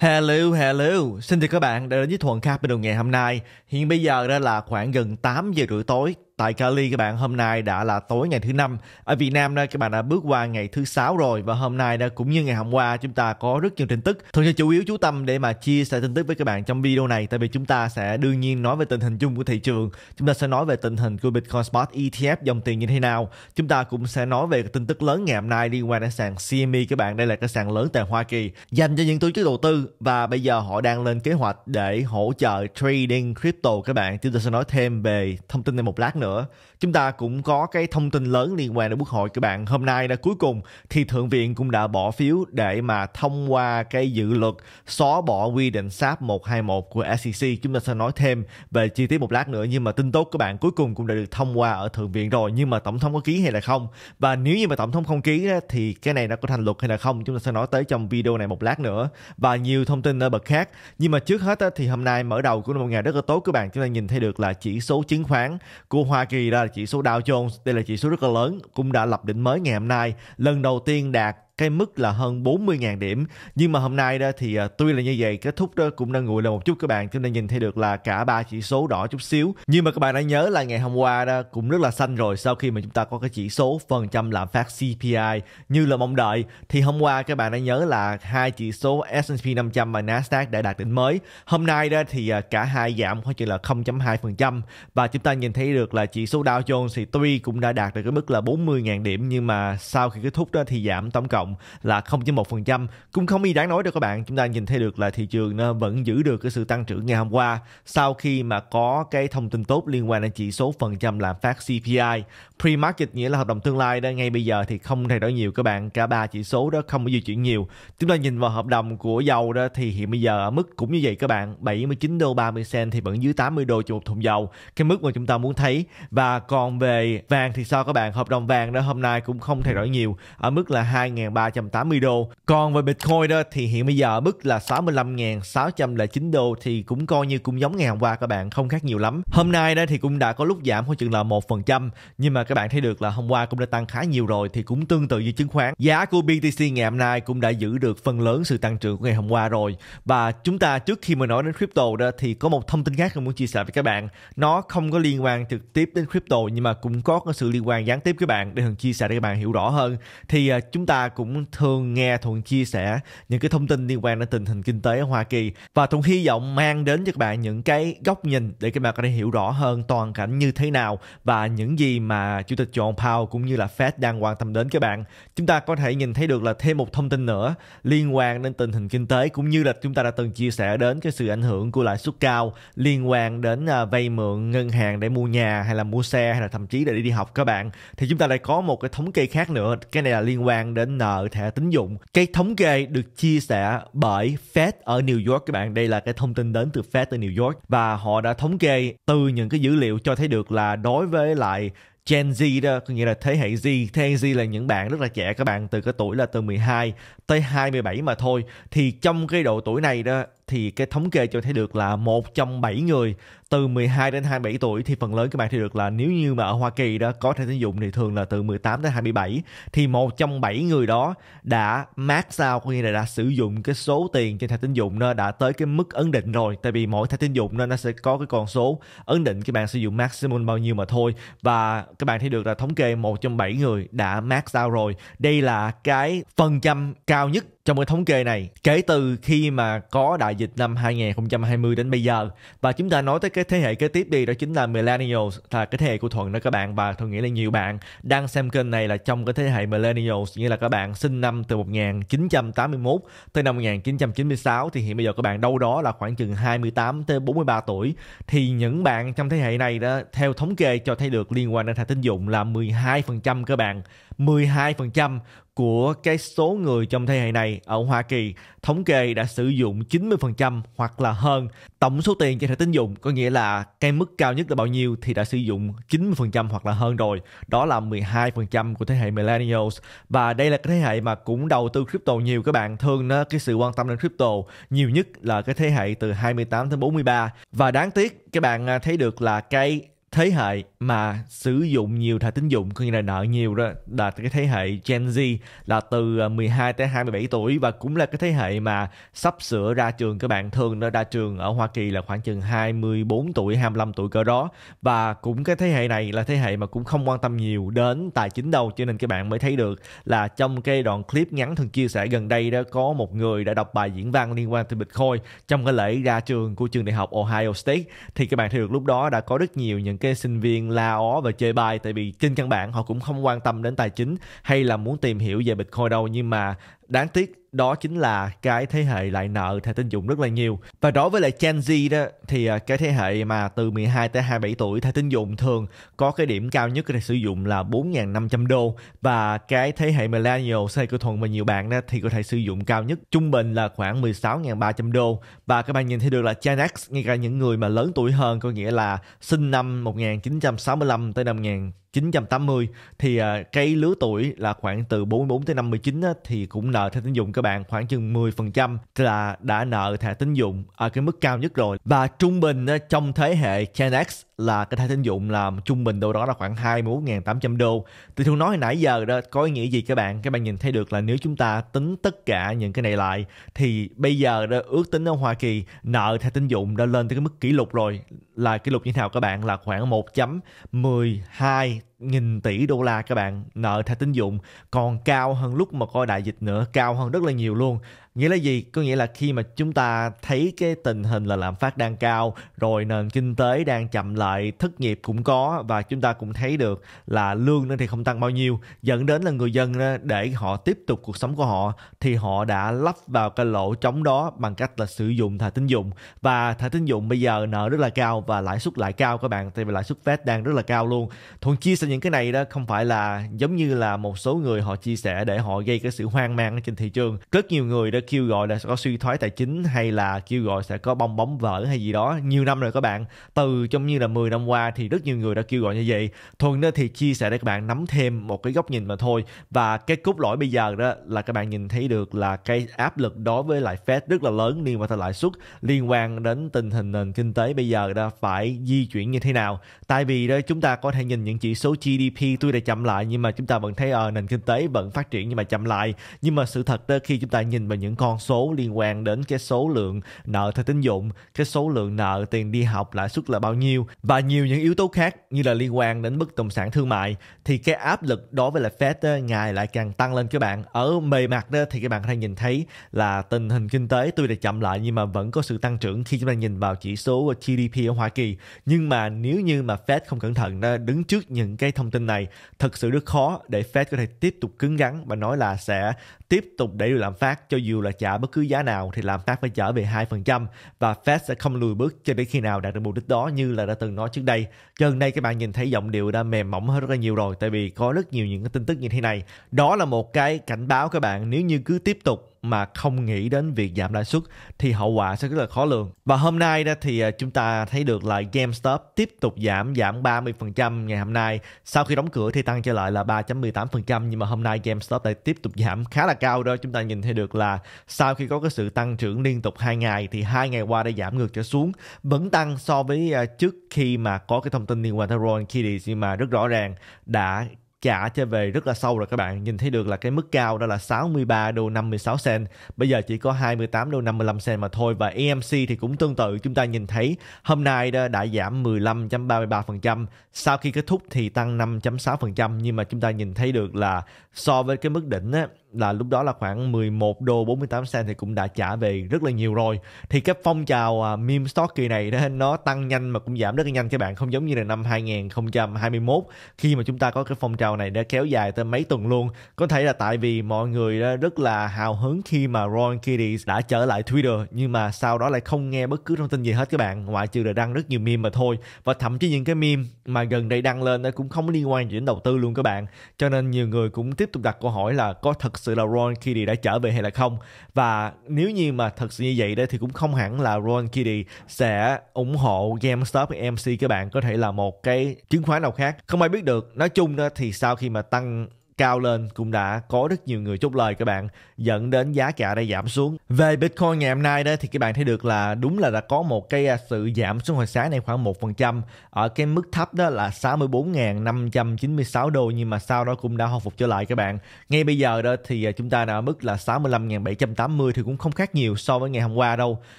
Hello, hello. Xin chào các bạn đã đến với Thuận đầu ngày hôm nay. Hiện bây giờ đã là khoảng gần 8 giờ rưỡi tối tại Cali các bạn hôm nay đã là tối ngày thứ năm ở Việt Nam đó các bạn đã bước qua ngày thứ sáu rồi và hôm nay đó cũng như ngày hôm qua chúng ta có rất nhiều tin tức thường sẽ chủ yếu chú tâm để mà chia sẻ tin tức với các bạn trong video này tại vì chúng ta sẽ đương nhiên nói về tình hình chung của thị trường chúng ta sẽ nói về tình hình của Bitcoin Spot ETF dòng tiền như thế nào chúng ta cũng sẽ nói về tin tức lớn ngày hôm nay liên quan đến sàn CME các bạn đây là cái sàn lớn tại Hoa Kỳ dành cho những tổ chức đầu tư và bây giờ họ đang lên kế hoạch để hỗ trợ trading crypto các bạn chúng ta sẽ nói thêm về thông tin này một lát nữa nữa, chúng ta cũng có cái thông tin lớn liên quan đến quốc hội các bạn. Hôm nay là cuối cùng thì Thượng viện cũng đã bỏ phiếu để mà thông qua cái dự luật xóa bỏ quy định SAP 121 của SEC. Chúng ta sẽ nói thêm về chi tiết một lát nữa nhưng mà tin tốt các bạn cuối cùng cũng đã được thông qua ở Thượng viện rồi nhưng mà Tổng thống có ký hay là không và nếu như mà Tổng thống không ký thì cái này nó có thành luật hay là không chúng ta sẽ nói tới trong video này một lát nữa và nhiều thông tin ở bậc khác nhưng mà trước hết thì hôm nay mở đầu của một ngày rất là tốt các bạn chúng ta nhìn thấy được là chỉ số chứng khoán của Hoa Hoa Kỳ đó là chỉ số Dow Jones, đây là chỉ số rất là lớn, cũng đã lập đỉnh mới ngày hôm nay, lần đầu tiên đạt cái mức là hơn 40.000 điểm nhưng mà hôm nay đó thì à, tuy là như vậy kết thúc đó cũng đang nguội là một chút các bạn chúng ta nhìn thấy được là cả ba chỉ số đỏ chút xíu nhưng mà các bạn đã nhớ là ngày hôm qua đó cũng rất là xanh rồi sau khi mà chúng ta có cái chỉ số phần trăm lạm phát CPI như là mong đợi thì hôm qua các bạn đã nhớ là hai chỉ số S&P 500 và Nasdaq đã đạt đỉnh mới hôm nay đó thì à, cả hai giảm khoảng chừng là 0.2% và chúng ta nhìn thấy được là chỉ số Dow Jones thì tuy cũng đã đạt được cái mức là 40.000 điểm nhưng mà sau khi kết thúc đó thì giảm tổng cộng động là 0.1% cũng không y đáng nói đâu các bạn chúng ta nhìn thấy được là thị trường nó ờ, vẫn giữ được cái sự tăng trưởng ngày hôm qua sau khi mà có cái thông tin tốt liên quan đến chỉ số phần trăm lạm phát CPI pre-market nghĩa là hợp đồng tương lai đó ngay bây giờ thì không thay đổi nhiều các bạn cả ba chỉ số đó không có di chuyển nhiều chúng ta nhìn vào hợp đồng của dầu đó thì hiện bây giờ ở mức cũng như vậy các bạn 79 đô 30 cent thì vẫn dưới 80 đô cho một thùng dầu cái mức mà chúng ta muốn thấy và còn về vàng thì sao các bạn hợp đồng vàng đó hôm nay cũng không thay đổi nhiều ở mức là 2.000 380 đô. Còn về Bitcoin đó thì hiện bây giờ mức là 65.609 đô thì cũng coi như cũng giống ngày hôm qua các bạn không khác nhiều lắm. Hôm nay đó thì cũng đã có lúc giảm khoảng chừng là 1% nhưng mà các bạn thấy được là hôm qua cũng đã tăng khá nhiều rồi thì cũng tương tự như chứng khoán. Giá của BTC ngày hôm nay cũng đã giữ được phần lớn sự tăng trưởng của ngày hôm qua rồi. Và chúng ta trước khi mà nói đến crypto đó thì có một thông tin khác mình muốn chia sẻ với các bạn. Nó không có liên quan trực tiếp đến crypto nhưng mà cũng có, có sự liên quan gián tiếp các bạn để thường chia sẻ để các bạn hiểu rõ hơn. Thì à, chúng ta cũng cũng thường nghe Thuận chia sẻ những cái thông tin liên quan đến tình hình kinh tế ở Hoa Kỳ và Thuận hy vọng mang đến cho các bạn những cái góc nhìn để các bạn có thể hiểu rõ hơn toàn cảnh như thế nào và những gì mà Chủ tịch John Powell cũng như là Fed đang quan tâm đến các bạn. Chúng ta có thể nhìn thấy được là thêm một thông tin nữa liên quan đến tình hình kinh tế cũng như là chúng ta đã từng chia sẻ đến cái sự ảnh hưởng của lãi suất cao liên quan đến à, vay mượn ngân hàng để mua nhà hay là mua xe hay là thậm chí để đi học các bạn. Thì chúng ta lại có một cái thống kê khác nữa, cái này là liên quan đến à, nợ thẻ tín dụng. Cái thống kê được chia sẻ bởi Fed ở New York các bạn. Đây là cái thông tin đến từ Fed ở New York và họ đã thống kê từ những cái dữ liệu cho thấy được là đối với lại Gen Z đó, có nghĩa là thế hệ Z. Thế hệ Z là những bạn rất là trẻ, các bạn từ cái tuổi là từ 12 tới 27 mà thôi. Thì trong cái độ tuổi này đó, thì cái thống kê cho thấy được là một trong bảy người từ 12 đến 27 tuổi thì phần lớn các bạn thấy được là nếu như mà ở Hoa Kỳ đó có thẻ tín dụng thì thường là từ 18 đến 27 thì một trong bảy người đó đã max out có nghĩa là đã sử dụng cái số tiền trên thẻ tín dụng nó đã tới cái mức ấn định rồi tại vì mỗi thẻ tín dụng nó sẽ có cái con số ấn định các bạn sử dụng maximum bao nhiêu mà thôi và các bạn thấy được là thống kê một trong bảy người đã max out rồi đây là cái phần trăm cao nhất trong cái thống kê này kể từ khi mà có đại dịch năm 2020 đến bây giờ và chúng ta nói tới cái thế hệ kế tiếp đi đó chính là millennials là cái thế hệ của thuận đó các bạn và thuận nghĩ là nhiều bạn đang xem kênh này là trong cái thế hệ millennials nghĩa là các bạn sinh năm từ 1981 tới năm 1996 thì hiện bây giờ các bạn đâu đó là khoảng chừng 28 tới 43 tuổi thì những bạn trong thế hệ này đó theo thống kê cho thấy được liên quan đến thẻ tín dụng là 12% các bạn 12% của cái số người trong thế hệ này ở Hoa Kỳ thống kê đã sử dụng 90% hoặc là hơn tổng số tiền trên thẻ tín dụng có nghĩa là cái mức cao nhất là bao nhiêu thì đã sử dụng 90% hoặc là hơn rồi đó là 12% của thế hệ millennials và đây là cái thế hệ mà cũng đầu tư crypto nhiều các bạn thường nó cái sự quan tâm đến crypto nhiều nhất là cái thế hệ từ 28 đến 43 và đáng tiếc các bạn à, thấy được là cái thế hệ mà sử dụng nhiều thẻ tín dụng có nghĩa là nợ nhiều đó là cái thế hệ Gen Z là từ 12 à, tới 27 tuổi và cũng là cái thế hệ mà sắp sửa ra trường các bạn thường nó ra trường ở Hoa Kỳ là khoảng chừng 24 tuổi 25 tuổi cỡ đó và cũng cái thế hệ này là thế hệ mà cũng không quan tâm nhiều đến tài chính đâu cho nên các bạn mới thấy được là trong cái đoạn clip ngắn thường chia sẻ gần đây đó có một người đã đọc bài diễn văn liên quan tới Bitcoin trong cái lễ ra trường của trường đại học Ohio State thì các bạn thấy được lúc đó đã có rất nhiều những những cái sinh viên la ó và chơi bài tại vì trên căn bản họ cũng không quan tâm đến tài chính hay là muốn tìm hiểu về Bitcoin đâu nhưng mà đáng tiếc đó chính là cái thế hệ lại nợ thẻ tín dụng rất là nhiều và đối với lại Gen Z đó thì à, cái thế hệ mà từ 12 tới 27 tuổi thẻ tín dụng thường có cái điểm cao nhất có thể sử dụng là 4.500 đô và cái thế hệ millennial xe cơ thuận và nhiều bạn đó thì có thể sử dụng cao nhất trung bình là khoảng 16.300 đô và các bạn nhìn thấy được là Gen X ngay cả những người mà lớn tuổi hơn có nghĩa là sinh năm 1965 tới năm 1900 980 thì à, cái lứa tuổi là khoảng từ 44 tới 59 thì cũng nợ thẻ tín dụng các bạn khoảng chừng 10% là đã nợ thẻ tín dụng ở cái mức cao nhất rồi và trung bình trong thế hệ Gen X là cái thẻ tín dụng là trung bình đâu đó là khoảng 21.800 đô thì thường nói hồi nãy giờ đó có ý nghĩa gì các bạn các bạn nhìn thấy được là nếu chúng ta tính tất cả những cái này lại thì bây giờ đó, ước tính ở Hoa Kỳ nợ thẻ tín dụng đã lên tới cái mức kỷ lục rồi là kỷ lục như thế nào các bạn là khoảng 1.12 faith. nghìn tỷ đô la các bạn nợ thẻ tín dụng còn cao hơn lúc mà coi đại dịch nữa cao hơn rất là nhiều luôn nghĩa là gì có nghĩa là khi mà chúng ta thấy cái tình hình là lạm phát đang cao rồi nền kinh tế đang chậm lại thất nghiệp cũng có và chúng ta cũng thấy được là lương nó thì không tăng bao nhiêu dẫn đến là người dân để họ tiếp tục cuộc sống của họ thì họ đã lắp vào cái lỗ trống đó bằng cách là sử dụng thẻ tín dụng và thẻ tín dụng bây giờ nợ rất là cao và lãi suất lại cao các bạn tại vì lãi suất Fed đang rất là cao luôn thuận chia sẻ những cái này đó không phải là giống như là một số người họ chia sẻ để họ gây cái sự hoang mang trên thị trường rất nhiều người đã kêu gọi là sẽ có suy thoái tài chính hay là kêu gọi sẽ có bong bóng vỡ hay gì đó nhiều năm rồi các bạn từ trong như là 10 năm qua thì rất nhiều người đã kêu gọi như vậy thuần đó thì chia sẻ để các bạn nắm thêm một cái góc nhìn mà thôi và cái cốt lõi bây giờ đó là các bạn nhìn thấy được là cái áp lực đối với lại Fed rất là lớn liên quan tới lãi suất liên quan đến tình hình nền kinh tế bây giờ đã phải di chuyển như thế nào tại vì đó chúng ta có thể nhìn những chỉ số GDP tuy đã chậm lại nhưng mà chúng ta vẫn thấy uh, nền kinh tế vẫn phát triển nhưng mà chậm lại nhưng mà sự thật đó khi chúng ta nhìn vào những con số liên quan đến cái số lượng nợ theo tín dụng cái số lượng nợ tiền đi học lãi suất là bao nhiêu và nhiều những yếu tố khác như là liên quan đến bất động sản thương mại thì cái áp lực đối với là Fed đó, ngày lại càng tăng lên các bạn ở bề mặt đó thì các bạn có thể nhìn thấy là tình hình kinh tế tuy đã chậm lại nhưng mà vẫn có sự tăng trưởng khi chúng ta nhìn vào chỉ số GDP ở Hoa Kỳ nhưng mà nếu như mà Fed không cẩn thận đứng trước những cái cái thông tin này thật sự rất khó để Fed có thể tiếp tục cứng rắn và nói là sẽ tiếp tục để lạm phát cho dù là trả bất cứ giá nào thì lạm phát phải trở về 2% và Fed sẽ không lùi bước cho đến khi nào đạt được mục đích đó như là đã từng nói trước đây. Gần đây các bạn nhìn thấy giọng điệu đã mềm mỏng hơn rất là nhiều rồi tại vì có rất nhiều những cái tin tức như thế này. Đó là một cái cảnh báo các bạn nếu như cứ tiếp tục mà không nghĩ đến việc giảm lãi suất thì hậu quả sẽ rất là khó lường. Và hôm nay đó thì à, chúng ta thấy được là GameStop tiếp tục giảm giảm 30% ngày hôm nay. Sau khi đóng cửa thì tăng trở lại là 3.18% nhưng mà hôm nay GameStop lại tiếp tục giảm khá là cao đó. Chúng ta nhìn thấy được là sau khi có cái sự tăng trưởng liên tục hai ngày thì hai ngày qua đã giảm ngược trở xuống, vẫn tăng so với à, trước khi mà có cái thông tin liên quan tới Ron Kiddy nhưng mà rất rõ ràng đã trả trở về rất là sâu rồi các bạn. Nhìn thấy được là cái mức cao đó là 63 đô 56 sen Bây giờ chỉ có 28 đô 55 sen mà thôi. Và EMC thì cũng tương tự. Chúng ta nhìn thấy hôm nay đã, đã giảm 15.33%. Sau khi kết thúc thì tăng 5.6%. Nhưng mà chúng ta nhìn thấy được là so với cái mức đỉnh á, là lúc đó là khoảng 11 đô 48 cent thì cũng đã trả về rất là nhiều rồi thì cái phong trào à, meme stock kỳ này đó nó tăng nhanh mà cũng giảm rất là nhanh các bạn không giống như là năm 2021 khi mà chúng ta có cái phong trào này đã kéo dài tới mấy tuần luôn có thể là tại vì mọi người đó rất là hào hứng khi mà Ron Kiddy đã trở lại Twitter nhưng mà sau đó lại không nghe bất cứ thông tin gì hết các bạn ngoại trừ là đăng rất nhiều meme mà thôi và thậm chí những cái meme mà gần đây đăng lên nó cũng không liên quan gì đến đầu tư luôn các bạn cho nên nhiều người cũng tiếp tục đặt câu hỏi là có thật sự là Ron Kiddy đã trở về hay là không và nếu như mà thật sự như vậy đấy thì cũng không hẳn là Ron Kiddy sẽ ủng hộ GameStop hay MC các bạn có thể là một cái chứng khoán nào khác không ai biết được nói chung đó thì sau khi mà tăng cao lên cũng đã có rất nhiều người chốt lời các bạn dẫn đến giá cả đã giảm xuống về Bitcoin ngày hôm nay đó thì các bạn thấy được là đúng là đã có một cái à, sự giảm xuống hồi sáng này khoảng một phần trăm ở cái mức thấp đó là 64.596 đô nhưng mà sau đó cũng đã hồi phục trở lại các bạn ngay bây giờ đó thì à, chúng ta đã ở mức là 65.780 thì cũng không khác nhiều so với ngày hôm qua đâu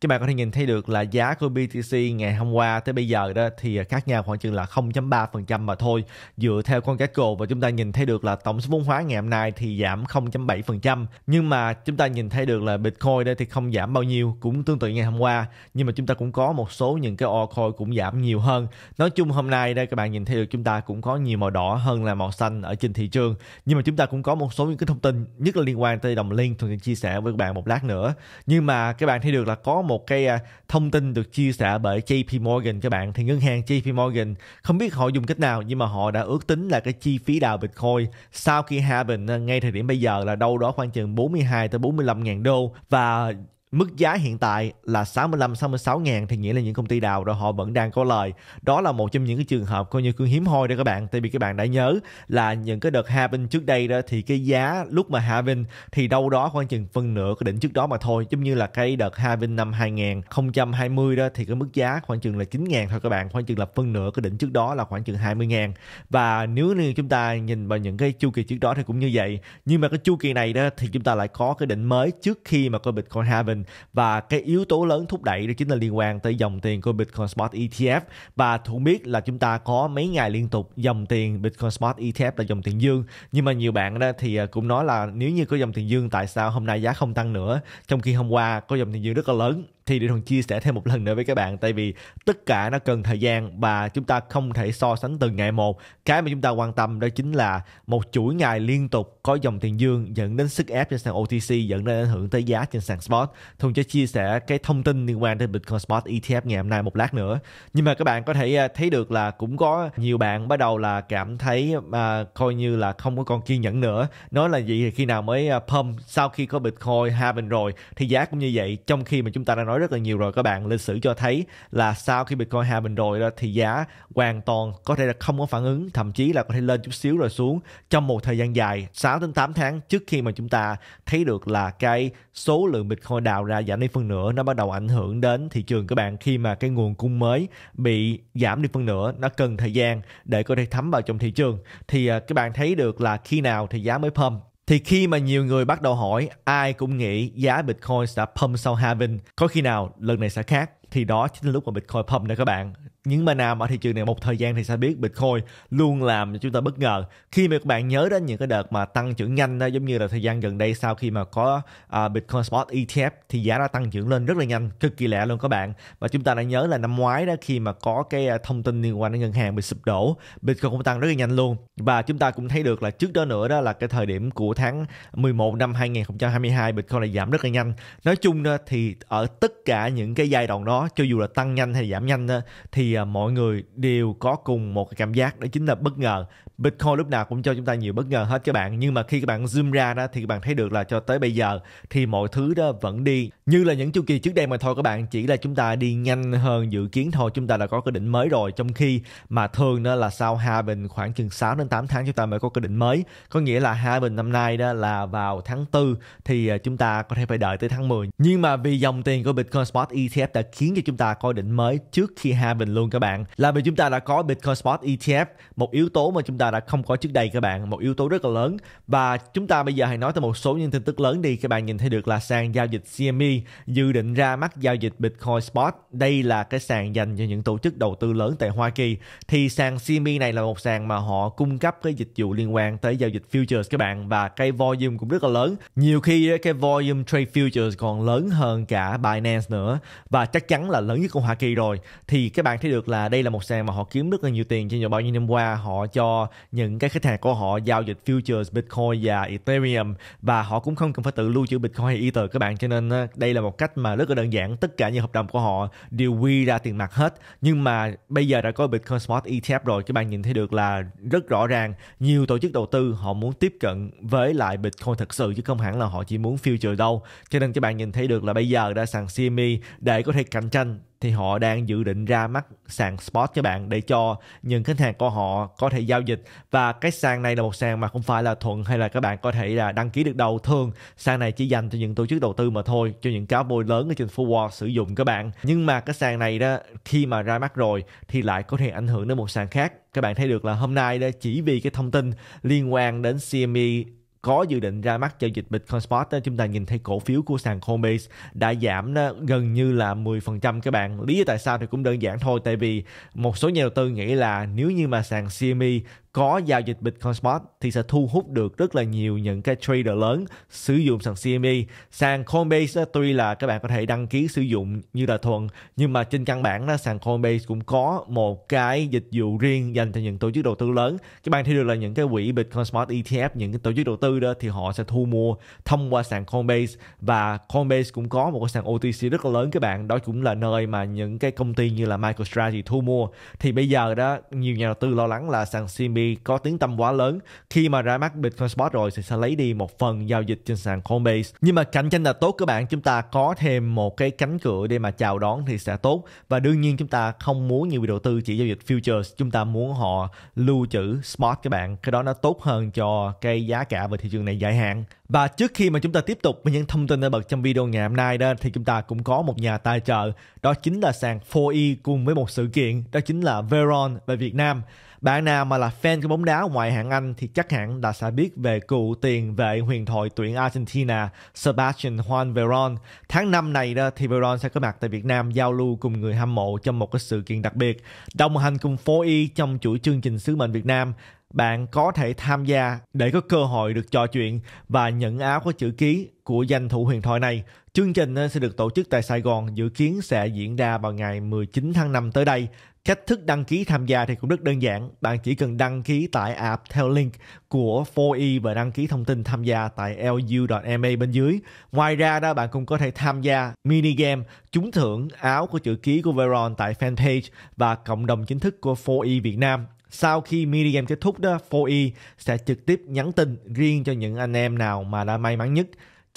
các bạn có thể nhìn thấy được là giá của BTC ngày hôm qua tới bây giờ đó thì à, khác nhau khoảng chừng là 0.3% mà thôi dựa theo con cá cồ và chúng ta nhìn thấy được là tổng tổng số vốn hóa ngày hôm nay thì giảm 0.7%. Nhưng mà chúng ta nhìn thấy được là Bitcoin đây thì không giảm bao nhiêu, cũng tương tự ngày hôm qua. Nhưng mà chúng ta cũng có một số những cái altcoin cũng giảm nhiều hơn. Nói chung hôm nay đây các bạn nhìn thấy được chúng ta cũng có nhiều màu đỏ hơn là màu xanh ở trên thị trường. Nhưng mà chúng ta cũng có một số những cái thông tin nhất là liên quan tới đồng link tôi sẽ chia sẻ với các bạn một lát nữa. Nhưng mà các bạn thấy được là có một cái à, thông tin được chia sẻ bởi JP Morgan các bạn thì ngân hàng JP Morgan không biết họ dùng cách nào nhưng mà họ đã ước tính là cái chi phí đào Bitcoin sau khi hạ ờ, ngay thời điểm bây giờ là đâu đó khoảng chừng 42 tới 45 ngàn đô và mức giá hiện tại là 65 66 ngàn thì nghĩa là những công ty đào rồi họ vẫn đang có lời đó là một trong những cái trường hợp coi như cứ hiếm hoi đó các bạn tại vì các bạn đã nhớ là những cái đợt halving trước đây đó thì cái giá lúc mà halving thì đâu đó khoảng chừng phân nửa cái đỉnh trước đó mà thôi giống như là cái đợt halving năm 2020 đó thì cái mức giá khoảng chừng là 9 ngàn thôi các bạn khoảng chừng là phân nửa cái đỉnh trước đó là khoảng chừng 20 ngàn và nếu như chúng ta nhìn vào những cái chu kỳ trước đó thì cũng như vậy nhưng mà cái chu kỳ này đó thì chúng ta lại có cái đỉnh mới trước khi mà coi Bitcoin halving mình và cái yếu tố lớn thúc đẩy đó chính là liên quan tới dòng tiền của Bitcoin Spot ETF và Thuận biết là chúng ta có mấy ngày liên tục dòng tiền Bitcoin Spot ETF là dòng tiền dương nhưng mà nhiều bạn đó thì à, cũng nói là nếu như có dòng tiền dương tại sao hôm nay giá không tăng nữa trong khi hôm qua có dòng tiền dương rất là lớn thì để thuần chia sẻ thêm một lần nữa với các bạn tại vì tất cả nó cần thời gian và chúng ta không thể so sánh từng ngày một cái mà chúng ta quan tâm đó chính là một chuỗi ngày liên tục có dòng tiền dương dẫn đến sức ép trên sàn OTC dẫn đến ảnh hưởng tới giá trên sàn spot thuần sẽ chia sẻ cái thông tin liên quan đến Bitcoin Spot ETF ngày hôm nay một lát nữa nhưng mà các bạn có thể à, thấy được là cũng có nhiều bạn bắt đầu là cảm thấy mà coi như là không có còn kiên nhẫn nữa nói là gì thì khi nào mới à, pump sau khi có Bitcoin happen rồi thì giá cũng như vậy trong khi mà chúng ta đang nói rất là nhiều rồi các bạn lịch sử cho thấy là sau khi Bitcoin hạ bình rồi đó thì giá hoàn toàn có thể là không có phản ứng thậm chí là có thể lên chút xíu rồi xuống trong một thời gian dài 6 đến 8 tháng trước khi mà chúng ta thấy được là cái số lượng Bitcoin đào ra giảm đi phần nữa nó bắt đầu ảnh hưởng đến thị trường các bạn khi mà cái nguồn cung mới bị giảm đi phần nữa nó cần thời gian để có thể thấm vào trong thị trường thì à, các bạn thấy được là khi nào thì giá mới pump thì khi mà nhiều người bắt đầu hỏi, ai cũng nghĩ giá Bitcoin sẽ pump sau halving, có khi nào lần này sẽ khác thì đó chính là lúc mà Bitcoin pump đó các bạn những bên nào ở thị trường này một thời gian thì sẽ biết Bitcoin luôn làm cho chúng ta bất ngờ khi mà các bạn nhớ đến những cái đợt mà tăng trưởng nhanh đó giống như là thời gian gần đây sau khi mà có uh, Bitcoin Spot ETF thì giá đã tăng trưởng lên rất là nhanh cực kỳ lẹ luôn các bạn và chúng ta đã nhớ là năm ngoái đó khi mà có cái à, thông tin liên quan đến ngân hàng bị sụp đổ Bitcoin cũng tăng rất là nhanh luôn và chúng ta cũng thấy được là trước đó nữa đó là cái thời điểm của tháng 11 năm 2022 Bitcoin lại giảm rất là nhanh nói chung đó thì ở tất cả những cái giai đoạn đó cho dù là tăng nhanh hay giảm nhanh đó, thì À, mọi người đều có cùng một cảm giác đó chính là bất ngờ bitcoin lúc nào cũng cho chúng ta nhiều bất ngờ hết các bạn nhưng mà khi các bạn zoom ra đó thì các bạn thấy được là cho tới bây giờ thì mọi thứ đó vẫn đi như là những chu kỳ trước đây mà thôi các bạn chỉ là chúng ta đi nhanh hơn dự kiến thôi chúng ta đã có cái đỉnh mới rồi trong khi mà thường đó là sau hai bình khoảng chừng 6 đến 8 tháng chúng ta mới có cái đỉnh mới có nghĩa là hai bình năm nay đó là vào tháng 4 thì à, chúng ta có thể phải đợi tới tháng 10 nhưng mà vì dòng tiền của bitcoin spot ETF đã khiến cho chúng ta coi đỉnh mới trước khi hai bình luôn các bạn là vì chúng ta đã có Bitcoin Spot ETF một yếu tố mà chúng ta đã không có trước đây các bạn một yếu tố rất là lớn và chúng ta bây giờ hãy nói tới một số những tin tức lớn đi các bạn nhìn thấy được là sàn giao dịch CME dự định ra mắt giao dịch Bitcoin Spot đây là cái sàn dành cho những tổ chức đầu tư lớn tại Hoa Kỳ thì sàn CME này là một sàn mà họ cung cấp cái dịch vụ liên quan tới giao dịch futures các bạn và cái volume cũng rất là lớn nhiều khi cái volume trade futures còn lớn hơn cả Binance nữa và chắc chắn là lớn nhất của Hoa Kỳ rồi thì các bạn thấy thấy được là đây là một sàn mà họ kiếm rất là nhiều tiền trong nhiều bao nhiêu năm qua họ cho những cái khách hàng của họ giao dịch futures Bitcoin và Ethereum và họ cũng không cần phải tự lưu trữ Bitcoin hay Ether các bạn cho nên ờ, đây là một cách mà rất là đơn giản tất cả những hợp đồng của họ đều quy ra tiền mặt hết nhưng mà bây giờ đã có Bitcoin Smart ETF rồi các bạn nhìn thấy được là rất rõ ràng nhiều tổ chức đầu tư họ muốn tiếp cận với lại Bitcoin thật sự chứ không hẳn là họ chỉ muốn future đâu cho nên các bạn nhìn thấy được là bây giờ đã sàn CME để có thể cạnh tranh thì họ đang dự định ra mắt sàn spot cho bạn để cho những khách hàng của họ có thể giao dịch và cái sàn này là một sàn mà không phải là thuận hay là các bạn có thể là đăng ký được đầu thường sàn này chỉ dành cho những tổ chức đầu tư mà thôi cho những cá voi lớn ở trên forward sử dụng các bạn nhưng mà cái sàn này đó khi mà ra mắt rồi thì lại có thể ảnh hưởng đến một sàn khác các bạn thấy được là hôm nay đó chỉ vì cái thông tin liên quan đến CME có dự định ra mắt giao dịch Bitcoin Spot chúng ta nhìn thấy cổ phiếu của sàn Coinbase đã giảm gần như là 10% các bạn. Lý do tại sao thì cũng đơn giản thôi tại vì một số nhà đầu tư nghĩ là nếu như mà sàn CME có giao dịch Bitcoin Spot thì sẽ thu hút được rất là nhiều những cái trader lớn sử dụng sàn CME. Sàn Coinbase tuy là các bạn có thể đăng ký sử dụng như là thuần nhưng mà trên căn bản đó, sàn Coinbase cũng có một cái dịch vụ riêng dành cho những tổ chức đầu tư lớn. Các bạn thấy được là những cái quỹ Bitcoin Spot ETF, những cái tổ chức đầu tư đó thì họ sẽ thu mua thông qua sàn Coinbase và Coinbase cũng có một cái sàn OTC rất là lớn các bạn. Đó cũng là nơi mà những cái công ty như là MicroStrategy thu mua. Thì bây giờ đó nhiều nhà đầu tư lo lắng là sàn CME Bnb có tiếng tâm quá lớn khi mà ra mắt Bitcoin Spot rồi thì sẽ lấy đi một phần giao dịch trên sàn Coinbase nhưng mà cạnh tranh là tốt các bạn chúng ta có thêm một cái cánh cửa để mà chào đón thì sẽ tốt và đương nhiên chúng ta không muốn nhiều đầu tư chỉ giao dịch futures chúng ta muốn họ lưu trữ spot các bạn cái đó nó tốt hơn cho cái giá cả về thị trường này dài hạn và trước khi mà chúng ta tiếp tục với những thông tin đã bật trong video ngày hôm nay đó thì chúng ta cũng có một nhà tài trợ đó chính là sàn 4E cùng với một sự kiện đó chính là Veron về Việt Nam bạn nào mà là fan của bóng đá ngoại hạng Anh thì chắc hẳn đã sẽ biết về cựu tiền vệ huyền thoại tuyển Argentina Sebastian Juan Verón. Tháng 5 này đó thì Verón sẽ có mặt tại Việt Nam giao lưu cùng người hâm mộ trong một cái sự kiện đặc biệt. Đồng hành cùng 4E trong chuỗi chương trình sứ mệnh Việt Nam bạn có thể tham gia để có cơ hội được trò chuyện và nhận áo có chữ ký của danh thủ huyền thoại này. Chương trình ờ, sẽ được tổ chức tại Sài Gòn, dự kiến sẽ diễn ra vào ngày 19 tháng 5 tới đây. Cách thức đăng ký tham gia thì cũng rất đơn giản. Bạn chỉ cần đăng ký tại app theo link của 4E và đăng ký thông tin tham gia tại lu.ma bên dưới. Ngoài ra đó bạn cũng có thể tham gia mini game trúng thưởng áo của chữ ký của Veron tại fanpage và cộng đồng chính thức của 4E Việt Nam sau khi mini game kết thúc đó 4E sẽ trực tiếp nhắn tin riêng cho những anh em nào mà đã may mắn nhất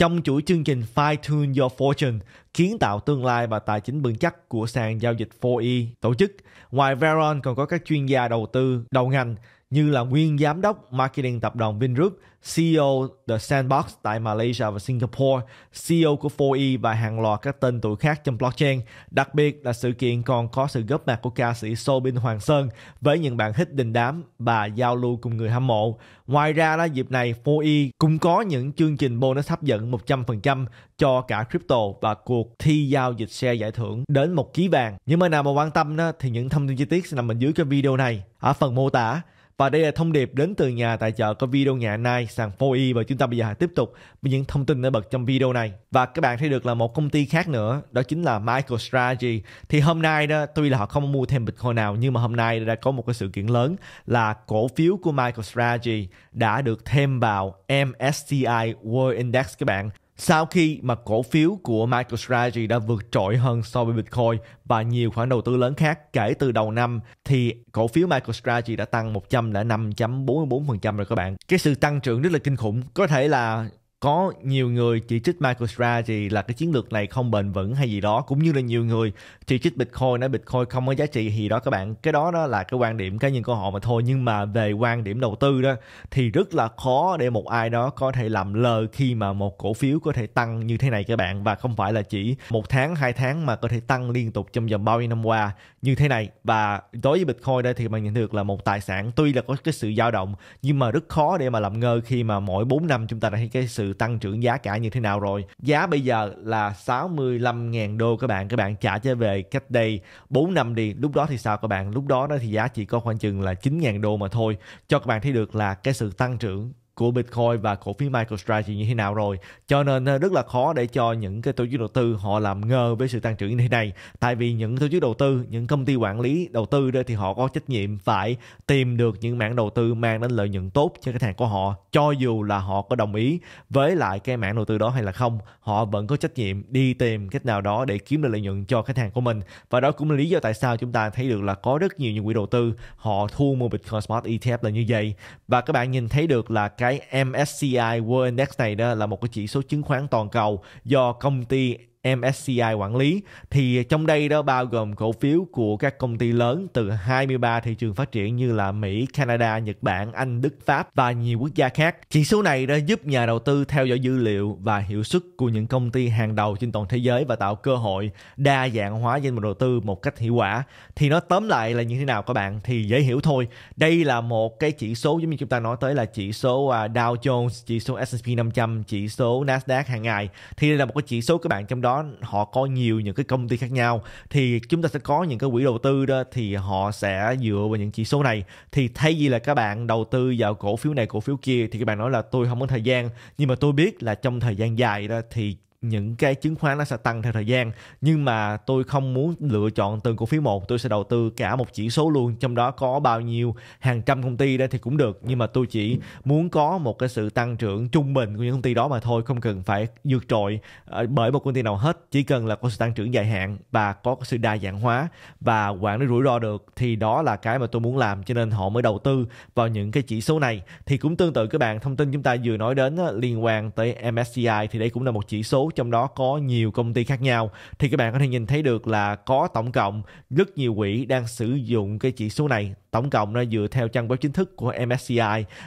trong chuỗi chương trình Fine Tune Your Fortune, kiến tạo tương lai và tài chính vững chắc của sàn giao dịch 4E tổ chức. Ngoài Veron còn có các chuyên gia đầu tư đầu ngành như là nguyên giám đốc marketing tập đoàn Vingroup, CEO The Sandbox tại Malaysia và Singapore, CEO của 4E và hàng loạt các tên tuổi khác trong blockchain. Đặc biệt là sự kiện còn có sự góp mặt của ca sĩ Sobin Hoàng Sơn với những bạn hit đình đám và giao lưu cùng người hâm mộ. Ngoài ra là dịp này 4E cũng có những chương trình bonus hấp dẫn 100% cho cả crypto và cuộc thi giao dịch xe giải thưởng đến một ký vàng. Những bạn nào mà quan tâm đó, thì những thông tin chi tiết sẽ nằm bên dưới cái video này ở phần mô tả. Và đây là thông điệp đến từ nhà tài trợ của video nhà Nike sàn 4 và chúng ta bây giờ hãy tiếp tục với những thông tin nổi bật trong video này. Và các bạn thấy được là một công ty khác nữa, đó chính là MicroStrategy. Thì hôm nay đó, tuy là họ không mua thêm Bitcoin nào nhưng mà hôm nay đã có một cái sự kiện lớn là cổ phiếu của MicroStrategy đã được thêm vào MSCI World Index các bạn. Sau khi mà cổ phiếu của MicroStrategy đã vượt trội hơn so với Bitcoin và nhiều khoản đầu tư lớn khác kể từ đầu năm thì cổ phiếu MicroStrategy đã tăng 105.44% rồi các bạn. Cái sự tăng trưởng rất là kinh khủng. Có thể là có nhiều người chỉ trích MicroStrategy là cái chiến lược này không bền vững hay gì đó cũng như là nhiều người chỉ trích Bitcoin nói Bitcoin không có giá trị gì đó các bạn cái đó đó là cái quan điểm cá nhân của họ mà thôi nhưng mà về quan điểm đầu tư đó thì rất là khó để một ai đó có thể làm lờ khi mà một cổ phiếu có thể tăng như thế này các bạn và không phải là chỉ một tháng hai tháng mà có thể tăng liên tục trong vòng bao nhiêu năm qua như thế này và đối với Bitcoin đây thì mình nhận được là một tài sản tuy là có cái sự dao động nhưng mà rất khó để mà làm ngơ khi mà mỗi 4 năm chúng ta đã thấy cái sự tăng trưởng giá cả như thế nào rồi. Giá bây giờ là 65.000 đô các bạn, các bạn trả trở về cách đây 4 năm đi, lúc đó thì sao các bạn? Lúc đó đó thì giá chỉ có khoảng chừng là 9.000 đô mà thôi. Cho các bạn thấy được là cái sự tăng trưởng của Bitcoin và cổ phiếu MicroStrategy như thế nào rồi. Cho nên ờ, rất là khó để cho những cái tổ chức đầu tư họ làm ngơ với sự tăng trưởng như thế này. Tại vì những tổ chức đầu tư, những công ty quản lý đầu tư đó thì họ có trách nhiệm phải tìm được những mảng đầu tư mang đến lợi nhuận tốt cho khách hàng của họ. Cho dù là họ có đồng ý với lại cái mảng đầu tư đó hay là không, họ vẫn có trách nhiệm đi tìm cách nào đó để kiếm được lợi nhuận cho khách hàng của mình. Và đó cũng là lý do tại sao chúng ta thấy được là có rất nhiều những quỹ đầu tư họ thu mua Bitcoin Smart ETF là như vậy. Và các bạn nhìn thấy được là cái MSCI World Index này đó là một cái chỉ số chứng khoán toàn cầu do công ty MSCI quản lý thì trong đây đó bao gồm cổ phiếu của các công ty lớn từ 23 thị trường phát triển như là Mỹ, Canada, Nhật Bản, Anh, Đức, Pháp và nhiều quốc gia khác. Chỉ số này đã giúp nhà đầu tư theo dõi dữ liệu và hiệu suất của những công ty hàng đầu trên toàn thế giới và tạo cơ hội đa dạng hóa danh mục đầu tư một cách hiệu quả. Thì nó tóm lại là như thế nào các bạn thì dễ hiểu thôi. Đây là một cái chỉ số giống như chúng ta nói tới là chỉ số à, Dow Jones, chỉ số S&P 500, chỉ số Nasdaq hàng ngày. Thì đây là một cái chỉ số các bạn trong đó đó họ có nhiều những cái công ty khác nhau thì chúng ta sẽ có những cái quỹ đầu tư đó thì họ sẽ dựa vào những chỉ số này thì thay vì là các bạn đầu tư vào cổ phiếu này cổ phiếu kia thì các bạn nói là tôi không có thời gian nhưng mà tôi biết là trong thời gian dài đó thì những cái chứng khoán nó sẽ tăng theo thời gian nhưng mà tôi không muốn lựa chọn từng cổ phiếu một tôi sẽ đầu tư cả một chỉ số luôn trong đó có bao nhiêu hàng trăm công ty đây thì cũng được nhưng mà tôi chỉ muốn có một cái sự tăng trưởng trung bình của những công ty đó mà thôi không cần phải vượt trội ờ, bởi một công ty nào hết chỉ cần là có sự tăng trưởng dài hạn và có sự đa dạng hóa và quản lý rủi ro được thì đó là cái mà tôi muốn làm cho nên họ mới đầu tư vào những cái chỉ số này thì cũng tương tự các bạn thông tin chúng ta vừa nói đến liên quan tới MSCI thì đây cũng là một chỉ số trong đó có nhiều công ty khác nhau thì các bạn có thể nhìn thấy được là có tổng cộng rất nhiều quỹ đang sử dụng cái chỉ số này tổng cộng nó dựa theo trang web chính thức của MSCI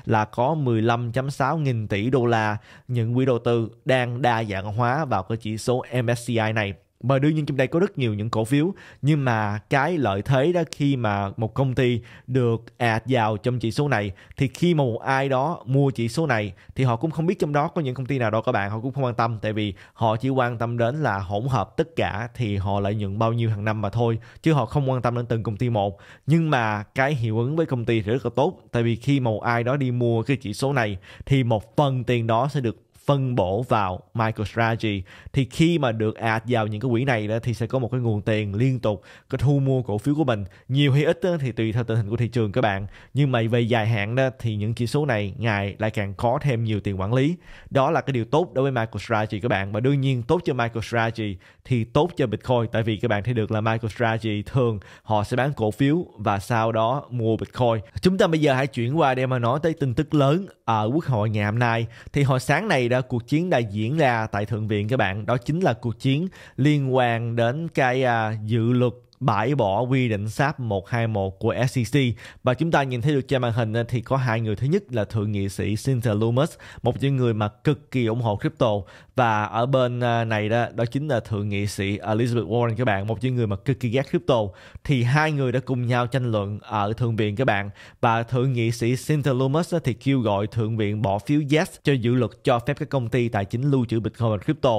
là có 15.6 nghìn tỷ đô la những quỹ đầu tư đang đa dạng hóa vào cái chỉ số MSCI này và đương nhiên trong đây có rất nhiều những cổ phiếu nhưng mà cái lợi thế đó khi mà một công ty được ạt vào trong chỉ số này thì khi mà một ai đó mua chỉ số này thì họ cũng không biết trong đó có những công ty nào đó các bạn họ cũng không quan tâm tại vì họ chỉ quan tâm đến là hỗn hợp tất cả thì họ lợi nhuận bao nhiêu hàng năm mà thôi chứ họ không quan tâm đến từng công ty một nhưng mà cái hiệu ứng với công ty thì rất là tốt tại vì khi mà một ai đó đi mua cái chỉ số này thì một phần tiền đó sẽ được phân bổ vào MicroStrategy thì khi mà được add vào những cái quỹ này đó thì sẽ có một cái nguồn tiền liên tục có thu mua cổ phiếu của mình nhiều hay ít đó, thì tùy theo tình hình của thị trường các bạn nhưng mà về dài hạn đó thì những chỉ số này ngày lại càng có thêm nhiều tiền quản lý đó là cái điều tốt đối với MicroStrategy các bạn và đương nhiên tốt cho MicroStrategy thì tốt cho Bitcoin tại vì các bạn thấy được là MicroStrategy thường họ sẽ bán cổ phiếu và sau đó mua Bitcoin chúng ta bây giờ hãy chuyển qua để mà nói tới tin tức lớn ở Quốc hội ngày hôm nay thì hồi sáng này đã cuộc chiến đã diễn ra tại thượng viện các bạn đó chính là cuộc chiến liên quan đến cái uh, dự luật bãi bỏ quy định SAP 121 của SEC và chúng ta nhìn thấy được trên màn hình thì có hai người thứ nhất là thượng nghị sĩ Cynthia Lummis một những người mà cực kỳ ủng hộ crypto và ở bên à, này đó đó chính là thượng nghị sĩ Elizabeth Warren các bạn một những người mà cực kỳ ghét crypto thì hai người đã cùng nhau tranh luận ở thượng viện các bạn và thượng nghị sĩ Cynthia Lummis thì kêu gọi thượng viện bỏ phiếu yes cho dự luật cho phép các công ty tài chính lưu trữ Bitcoin và crypto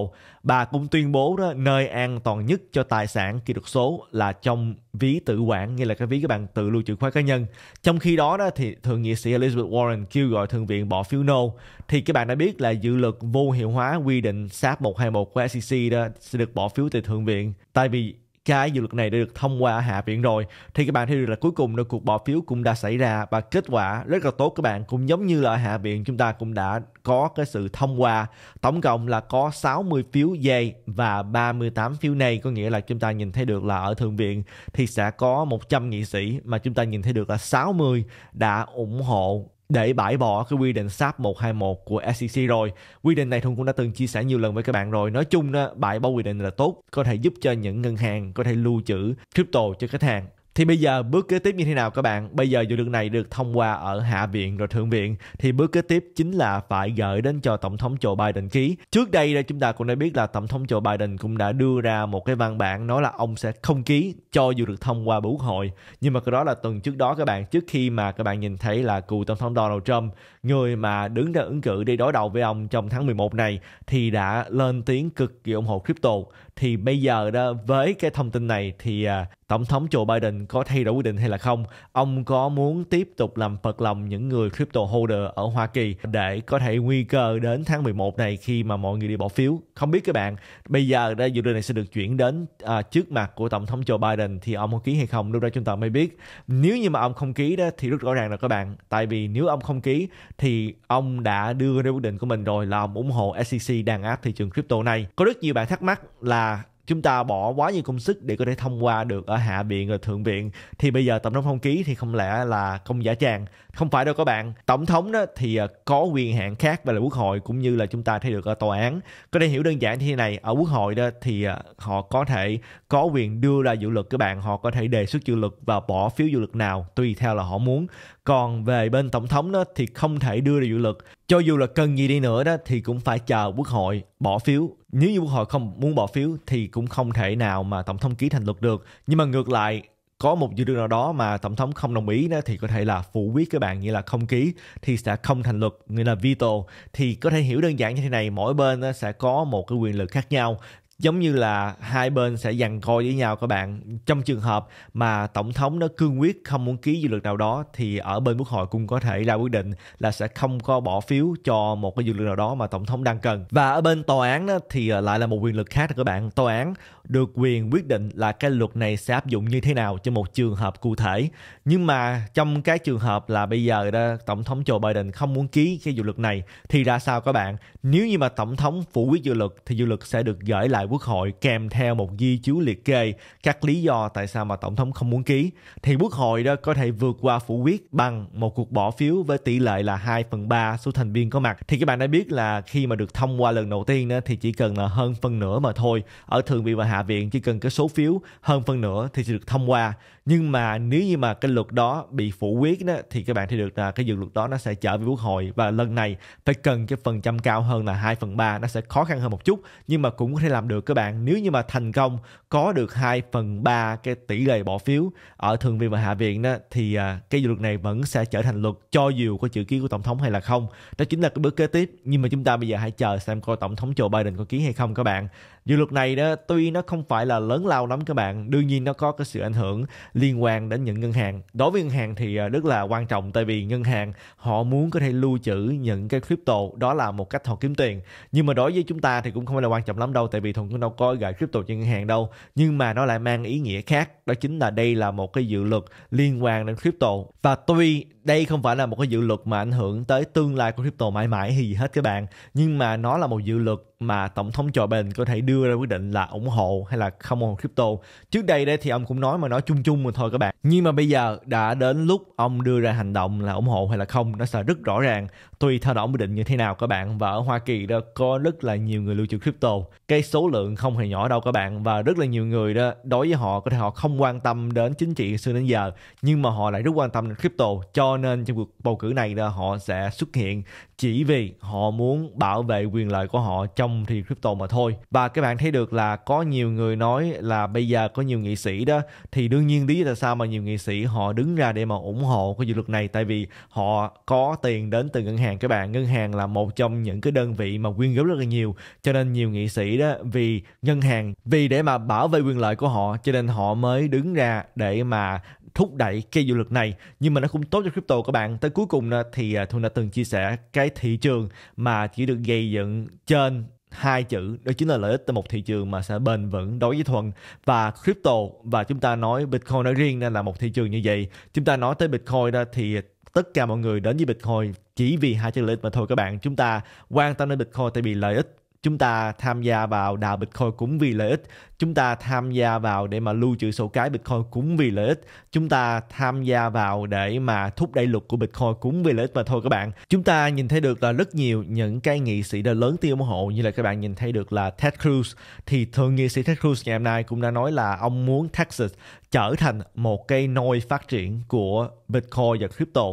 bà cũng tuyên bố đó nơi an toàn nhất cho tài sản kỹ thuật số là trong ví tự quản như là cái ví các bạn tự lưu trữ khóa cá nhân trong khi đó đó thì thượng nghị sĩ Elizabeth Warren kêu gọi thượng viện bỏ phiếu no thì các bạn đã biết là dự luật vô hiệu hóa quy định SAP 121 của SEC đó sẽ được bỏ phiếu từ thượng viện tại vì cái dự luật này đã được thông qua Hạ viện rồi thì các bạn thấy được là cuối cùng là cuộc bỏ phiếu cũng đã xảy ra và kết quả rất là tốt các bạn cũng giống như là Hạ viện chúng ta cũng đã có cái sự thông qua tổng cộng là có 60 phiếu dây và 38 phiếu này có nghĩa là chúng ta nhìn thấy được là ở Thượng viện thì sẽ có 100 nghị sĩ mà chúng ta nhìn thấy được là 60 đã ủng hộ để bãi bỏ cái quy định SAP 121 của SEC rồi. Quy định này Thuận cũng đã từng chia sẻ nhiều lần với các bạn rồi. Nói chung đó, bãi bỏ quy định là tốt, có thể giúp cho những ngân hàng có thể lưu trữ crypto cho khách hàng thì bây giờ bước kế tiếp như thế nào các bạn? Bây giờ dự luật này được thông qua ở Hạ viện rồi Thượng viện thì bước kế tiếp chính là phải gửi đến cho Tổng thống Joe Biden ký. Trước đây đây chúng ta cũng đã biết là Tổng thống Joe Biden cũng đã đưa ra một cái văn bản nói là ông sẽ không ký cho dù được thông qua Quốc hội. Nhưng mà cái đó là tuần trước đó các bạn, trước khi mà các bạn nhìn thấy là cựu Tổng thống Donald Trump, người mà đứng ra ứng cử đi đối đầu với ông trong tháng 11 này thì đã lên tiếng cực kỳ ủng hộ crypto. Thì bây giờ đó với cái thông tin này thì à, Tổng thống Joe Biden có thay đổi quyết định hay là không? Ông có muốn tiếp tục làm phật lòng những người crypto holder ở Hoa Kỳ để có thể nguy cơ đến tháng 11 này khi mà mọi người đi bỏ phiếu? Không biết các bạn, bây giờ đây dự định này sẽ được chuyển đến à, trước mặt của Tổng thống Joe Biden thì ông có ký hay không? Lúc đó chúng ta mới biết. Nếu như mà ông không ký đó thì rất rõ ràng là các bạn, tại vì nếu ông không ký thì ông đã đưa ra quyết định của mình rồi là ông ủng hộ SEC đàn áp thị trường crypto này. Có rất nhiều bạn thắc mắc là chúng ta bỏ quá nhiều công sức để có thể thông qua được ở hạ viện rồi thượng viện thì bây giờ tổng thống không ký thì không lẽ là không giả tràng không phải đâu các bạn tổng thống đó thì ờ, có quyền hạn khác về là quốc hội cũng như là chúng ta thấy được ở tòa án có thể hiểu đơn giản như thế này ở quốc hội đó thì ờ, họ có thể có quyền đưa ra dự luật các bạn họ có thể đề xuất dự luật và bỏ phiếu dự luật nào tùy theo là họ muốn còn về bên tổng thống đó thì không thể đưa ra dự luật cho dù là cần gì đi nữa đó thì cũng phải chờ quốc hội bỏ phiếu nếu như quốc hội không muốn bỏ phiếu thì cũng không thể nào mà tổng thống ký thành luật được nhưng mà ngược lại có một dự luật nào đó mà tổng thống không đồng ý đó thì có thể là phủ quyết các bạn như là không ký thì sẽ không thành luật như là veto thì có thể hiểu đơn giản như thế này mỗi bên sẽ có một cái quyền lực khác nhau giống như là hai bên sẽ giằng co với nhau các bạn trong trường hợp mà tổng thống nó cương quyết không muốn ký dự luật nào đó thì ở bên quốc hội cũng có thể ra quyết định là sẽ không có bỏ phiếu cho một cái dự luật nào đó mà tổng thống đang cần và ở bên tòa án đó thì ờ, lại là một quyền lực khác các bạn tòa án được quyền quyết định là cái luật này sẽ áp dụng như thế nào cho một trường hợp cụ thể nhưng mà trong cái trường hợp là bây giờ đó tổng thống Joe Biden không muốn ký cái dự luật này thì ra sao các bạn nếu như mà tổng thống phủ quyết dự luật thì dự luật sẽ được gửi lại tại quốc hội kèm theo một ghi chú liệt kê các lý do tại sao mà tổng thống không muốn ký thì quốc hội đó có thể vượt qua phủ quyết bằng một cuộc bỏ phiếu với tỷ lệ là 2 phần 3 số thành viên có mặt thì các bạn đã biết là khi mà được thông qua lần đầu tiên đó, thì chỉ cần là hơn phần nửa mà thôi ở thượng viện và hạ viện chỉ cần cái số phiếu hơn phần nửa thì sẽ được thông qua nhưng mà nếu như mà cái luật đó bị phủ quyết đó thì các bạn thấy được là cái dự luật đó nó sẽ trở về quốc hội và lần này phải cần cái phần trăm cao hơn là 2 phần 3 nó sẽ khó khăn hơn một chút nhưng mà cũng có thể làm được các bạn nếu như mà thành công có được 2 phần 3 cái tỷ lệ bỏ phiếu ở Thượng viện và Hạ viện đó thì à, cái dự luật này vẫn sẽ trở thành luật cho dù có chữ ký của Tổng thống hay là không. Đó chính là cái bước kế tiếp. Nhưng mà chúng ta bây giờ hãy chờ xem coi Tổng thống Joe Biden có ký hay không các bạn. Dự luật này đó tuy nó không phải là lớn lao lắm các bạn, đương nhiên nó có cái sự ảnh hưởng liên quan đến những ngân hàng. Đối với ngân hàng thì à, rất là quan trọng tại vì ngân hàng họ muốn có thể lưu trữ những cái crypto đó là một cách họ kiếm tiền. Nhưng mà đối với chúng ta thì cũng không phải là quan trọng lắm đâu tại vì thường cũng đâu có gửi crypto cho ngân hàng đâu nhưng mà nó lại mang ý nghĩa khác đó chính là đây là một cái dự luật liên quan đến crypto và tuy đây không phải là một cái dự luật mà ảnh hưởng tới tương lai của crypto mãi mãi hay gì hết các bạn nhưng mà nó là một dự luật mà tổng thống Joe Biden có thể đưa ra quyết định là ủng hộ hay là không ủng hộ crypto. Trước đây đấy thì ông cũng nói mà nói chung chung mà thôi các bạn. Nhưng mà bây giờ đã đến lúc ông đưa ra hành động là ủng hộ hay là không, nó sẽ rất rõ ràng tùy theo đó ông quyết định như thế nào các bạn. Và ở Hoa Kỳ đó có rất là nhiều người lưu trữ crypto. Cái số lượng không hề nhỏ đâu các bạn và rất là nhiều người đó đối với họ có thể họ không quan tâm đến chính trị xưa đến giờ nhưng mà họ lại rất quan tâm đến crypto cho nên trong cuộc bầu cử này đó họ sẽ xuất hiện chỉ vì họ muốn bảo vệ quyền lợi của họ cho trong thị crypto mà thôi và các bạn thấy được là có nhiều người nói là bây giờ có nhiều nghị sĩ đó thì đương nhiên lý là sao mà nhiều nghị sĩ họ đứng ra để mà ủng hộ cái dự luật này tại vì họ có tiền đến từ ngân hàng các bạn ngân hàng là một trong những cái đơn vị mà quyên góp rất là nhiều cho nên nhiều nghị sĩ đó vì ngân hàng vì để mà bảo vệ quyền lợi của họ cho nên họ mới đứng ra để mà thúc đẩy cái dự luật này nhưng mà nó cũng tốt cho crypto các bạn tới cuối cùng thì à, thu đã từng chia sẻ cái thị trường mà chỉ được gây dựng trên hai chữ đó chính là lợi ích từ một thị trường mà sẽ bền vững đối với thuần và crypto và chúng ta nói bitcoin nói riêng nên là một thị trường như vậy chúng ta nói tới bitcoin đó thì tất cả mọi người đến với bitcoin chỉ vì hai chữ lợi ích mà thôi các bạn chúng ta quan tâm đến bitcoin tại vì lợi ích chúng ta tham gia vào đào Bitcoin cũng vì lợi ích, chúng ta tham gia vào để mà lưu trữ sổ cái Bitcoin cũng vì lợi ích, chúng ta tham gia vào để mà thúc đẩy luật của Bitcoin cũng vì lợi ích mà thôi các bạn. Chúng ta nhìn thấy được là rất nhiều những cái nghị sĩ đã lớn tiếng ủng hộ như là các bạn nhìn thấy được là Ted Cruz thì thượng nghị sĩ Ted Cruz ngày hôm nay cũng đã nói là ông muốn Texas trở thành một cái nôi phát triển của Bitcoin và crypto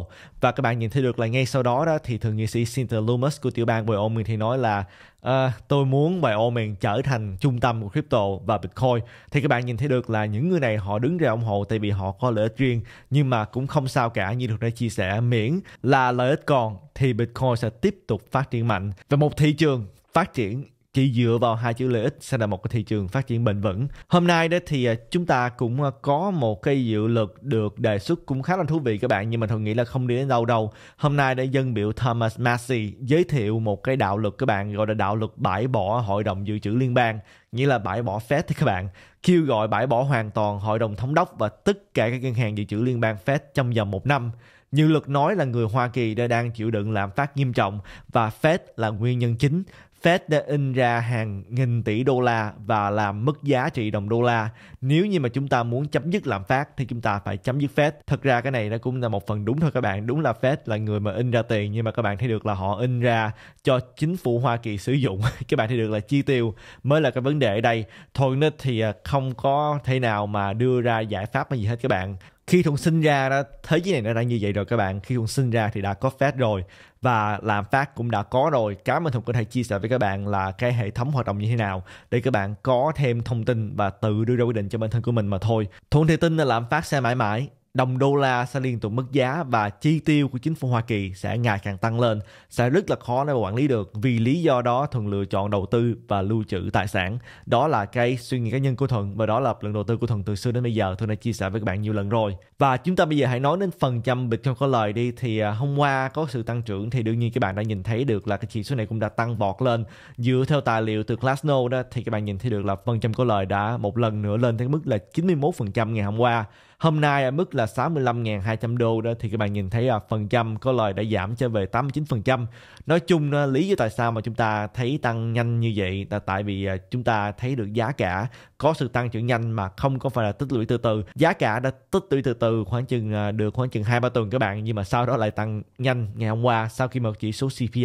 và các bạn nhìn thấy được là ngay sau đó đó thì thượng nghị sĩ Cynthia Lumos của tiểu bang Wyoming thì nói là à, tôi muốn Wyoming trở thành trung tâm của crypto và Bitcoin thì các bạn nhìn thấy được là những người này họ đứng ra ủng hộ tại vì họ có lợi ích riêng nhưng mà cũng không sao cả như được đã chia sẻ miễn là lợi ích còn thì Bitcoin sẽ tiếp tục phát triển mạnh và một thị trường phát triển chỉ dựa vào hai chữ lợi ích sẽ là một cái thị trường phát triển bền vững. Hôm nay đó thì à, chúng ta cũng à, có một cái dự luật được đề xuất cũng khá là thú vị các bạn nhưng mà tôi nghĩ là không đi đến đâu đâu. Hôm nay đã dân biểu Thomas Massey giới thiệu một cái đạo luật các bạn gọi là đạo luật bãi bỏ Hội đồng dự trữ liên bang nghĩa là bãi bỏ Fed thì các bạn kêu gọi bãi bỏ hoàn toàn Hội đồng thống đốc và tất cả các ngân hàng dự trữ liên bang Fed trong vòng một năm. Như luật nói là người Hoa Kỳ đã đang chịu đựng lạm phát nghiêm trọng và Fed là nguyên nhân chính. Fed đã in ra hàng nghìn tỷ đô la và làm mất giá trị đồng đô la. Nếu như mà chúng ta muốn chấm dứt lạm phát thì chúng ta phải chấm dứt Fed. Thật ra cái này nó cũng là một phần đúng thôi các bạn. Đúng là Fed là người mà in ra tiền nhưng mà các bạn thấy được là họ in ra cho chính phủ Hoa Kỳ sử dụng. các bạn thấy được là chi tiêu mới là cái vấn đề ở đây. Thôi nó thì à, không có thể nào mà đưa ra giải pháp hay gì hết các bạn khi thuận sinh ra đó thế giới này nó đã như vậy rồi các bạn khi thuận sinh ra thì đã có phát rồi và làm phát cũng đã có rồi cảm ơn thuận có thể chia sẻ với các bạn là cái hệ thống hoạt động như thế nào để các bạn có thêm thông tin và tự đưa ra quyết định cho bản thân của mình mà thôi thuận thì tin là làm phát sẽ mãi mãi đồng đô la sẽ liên tục mất giá và chi tiêu của chính phủ Hoa Kỳ sẽ ngày càng tăng lên, sẽ rất là khó để quản lý được vì lý do đó Thuận lựa chọn đầu tư và lưu trữ tài sản. Đó là cái suy nghĩ cá nhân của Thuận và đó là lượng đầu tư của Thuận từ xưa đến bây giờ Thuận đã chia sẻ với các bạn nhiều lần rồi. Và chúng ta bây giờ hãy nói đến phần trăm Bitcoin có lời đi thì à, hôm qua có sự tăng trưởng thì đương nhiên các bạn đã nhìn thấy được là cái chỉ số này cũng đã tăng vọt lên. Dựa theo tài liệu từ Glassnode đó thì các bạn nhìn thấy được là phần trăm có lời đã một lần nữa lên tới mức là 91% ngày hôm qua Hôm nay ở mức là 65.200 đô đó thì các bạn nhìn thấy à, phần trăm có lời đã giảm trở về 89%. Nói chung à, lý do tại sao mà chúng ta thấy tăng nhanh như vậy là tại vì à, chúng ta thấy được giá cả có sự tăng trưởng nhanh mà không có phải là tích lũy từ từ. Giá cả đã tích lũy từ từ khoảng chừng được khoảng chừng 2 3 tuần các bạn nhưng mà sau đó lại tăng nhanh ngày hôm qua sau khi mà chỉ số CPI.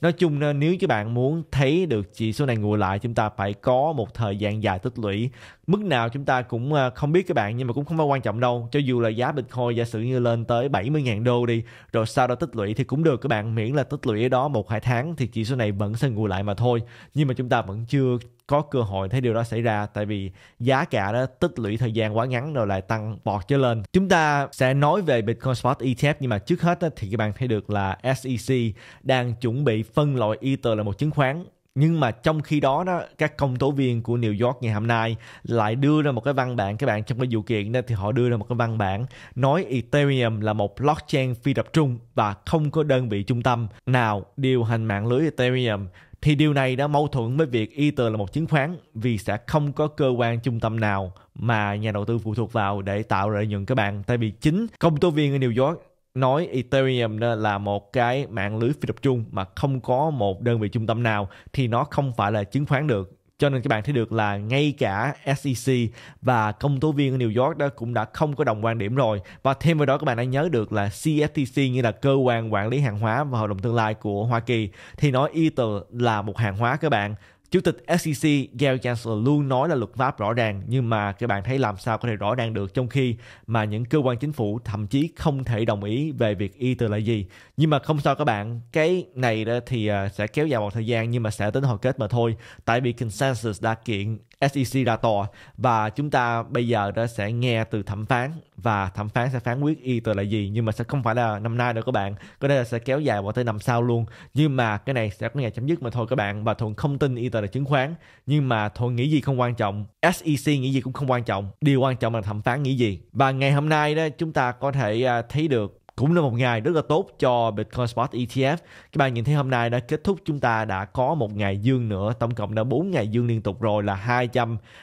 Nói chung nếu các bạn muốn thấy được chỉ số này ngồi lại chúng ta phải có một thời gian dài tích lũy mức nào chúng ta cũng ờ, không biết các bạn nhưng mà cũng không phải quan trọng đâu cho dù là giá bitcoin giả sử như lên tới 70.000 đô đi rồi sau đó tích lũy thì cũng được các bạn miễn là tích lũy ở đó một hai tháng thì chỉ số này vẫn sẽ ngủ lại mà thôi nhưng mà chúng ta vẫn chưa có cơ hội thấy điều đó xảy ra tại vì giá cả đó tích lũy thời gian quá ngắn rồi lại tăng bọt trở lên. Chúng ta sẽ nói về Bitcoin Spot ETF nhưng mà trước hết thì các bạn thấy được là SEC đang chuẩn bị phân loại Ether là một chứng khoán nhưng mà trong khi đó đó các công tố viên của New York ngày hôm nay lại đưa ra một cái văn bản các bạn trong cái vụ kiện đó thì họ đưa ra một cái văn bản nói Ethereum là một blockchain phi tập trung và không có đơn vị trung tâm nào điều hành mạng lưới Ethereum thì điều này đã mâu thuẫn với việc Ether là một chứng khoán vì sẽ không có cơ quan trung tâm nào mà nhà đầu tư phụ thuộc vào để tạo lợi nhuận các bạn tại vì chính công tố viên ở New York nói Ethereum là một cái mạng lưới phi tập trung mà không có một đơn vị trung tâm nào thì nó không phải là chứng khoán được cho nên các bạn thấy được là ngay cả SEC và công tố viên ở New York đó cũng đã không có đồng quan điểm rồi và thêm vào đó các bạn đã nhớ được là CFTC e như là cơ quan quản lý hàng hóa và hội đồng tương lai của Hoa Kỳ thì nói Ether là một hàng hóa các bạn Chủ tịch SEC Gary Gensler luôn nói là luật pháp rõ ràng nhưng mà các bạn thấy làm sao có thể rõ ràng được trong khi mà những cơ quan chính phủ thậm chí không thể đồng ý về việc y từ là gì. Nhưng mà không sao các bạn, cái này đó thì à, sẽ kéo dài một thời gian nhưng mà sẽ tính hồi kết mà thôi. Tại vì consensus đã kiện SEC ra tòa và chúng ta bây giờ đã sẽ nghe từ thẩm phán và thẩm phán sẽ phán quyết y tờ là gì nhưng mà sẽ không phải là năm nay đâu các bạn có thể là sẽ kéo dài vào tới năm sau luôn nhưng mà cái này sẽ có ngày chấm dứt mà thôi các bạn và thuận không tin y tờ là chứng khoán nhưng mà thuận nghĩ gì không quan trọng SEC nghĩ gì cũng không quan trọng điều quan trọng là thẩm phán nghĩ gì và ngày hôm nay đó chúng ta có thể à, thấy được cũng là một ngày rất là tốt cho Bitcoin Spot ETF. Các bạn nhìn thấy hôm nay đã kết thúc chúng ta đã có một ngày dương nữa, tổng cộng đã 4 ngày dương liên tục rồi là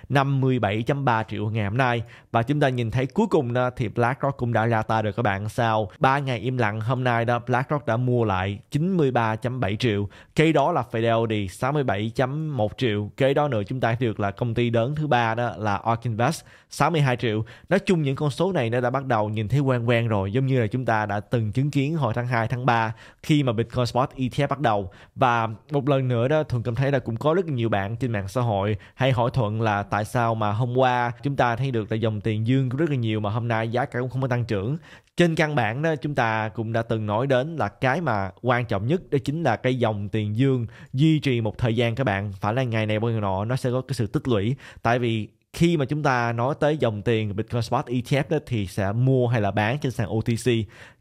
257.3 triệu ngày hôm nay và chúng ta nhìn thấy cuối cùng đó, thì BlackRock cũng đã ra tay rồi các bạn sau 3 ngày im lặng hôm nay đó BlackRock đã mua lại 93.7 triệu kế đó là Fidelity 67.1 triệu kế đó nữa chúng ta được là công ty lớn thứ ba đó là Ark Invest 62 triệu nói chung những con số này nó đã bắt đầu nhìn thấy quen quen rồi giống như là chúng ta đã từng chứng kiến hồi tháng 2, tháng 3 khi mà Bitcoin Spot ETF bắt đầu và một lần nữa đó Thuận cảm thấy là cũng có rất nhiều bạn trên mạng xã hội hay hỏi Thuận là tại sao mà hôm qua chúng ta thấy được là dòng tiền dương rất là nhiều mà hôm nay giá cả cũng không có tăng trưởng trên căn bản đó chúng ta cũng đã từng nói đến là cái mà quan trọng nhất đó chính là cái dòng tiền dương duy trì một thời gian các bạn phải là ngày này bao nhiêu nọ nó sẽ có cái sự tích lũy tại vì khi mà chúng ta nói tới dòng tiền Bitcoin Spot ETF đó, thì sẽ mua hay là bán trên sàn OTC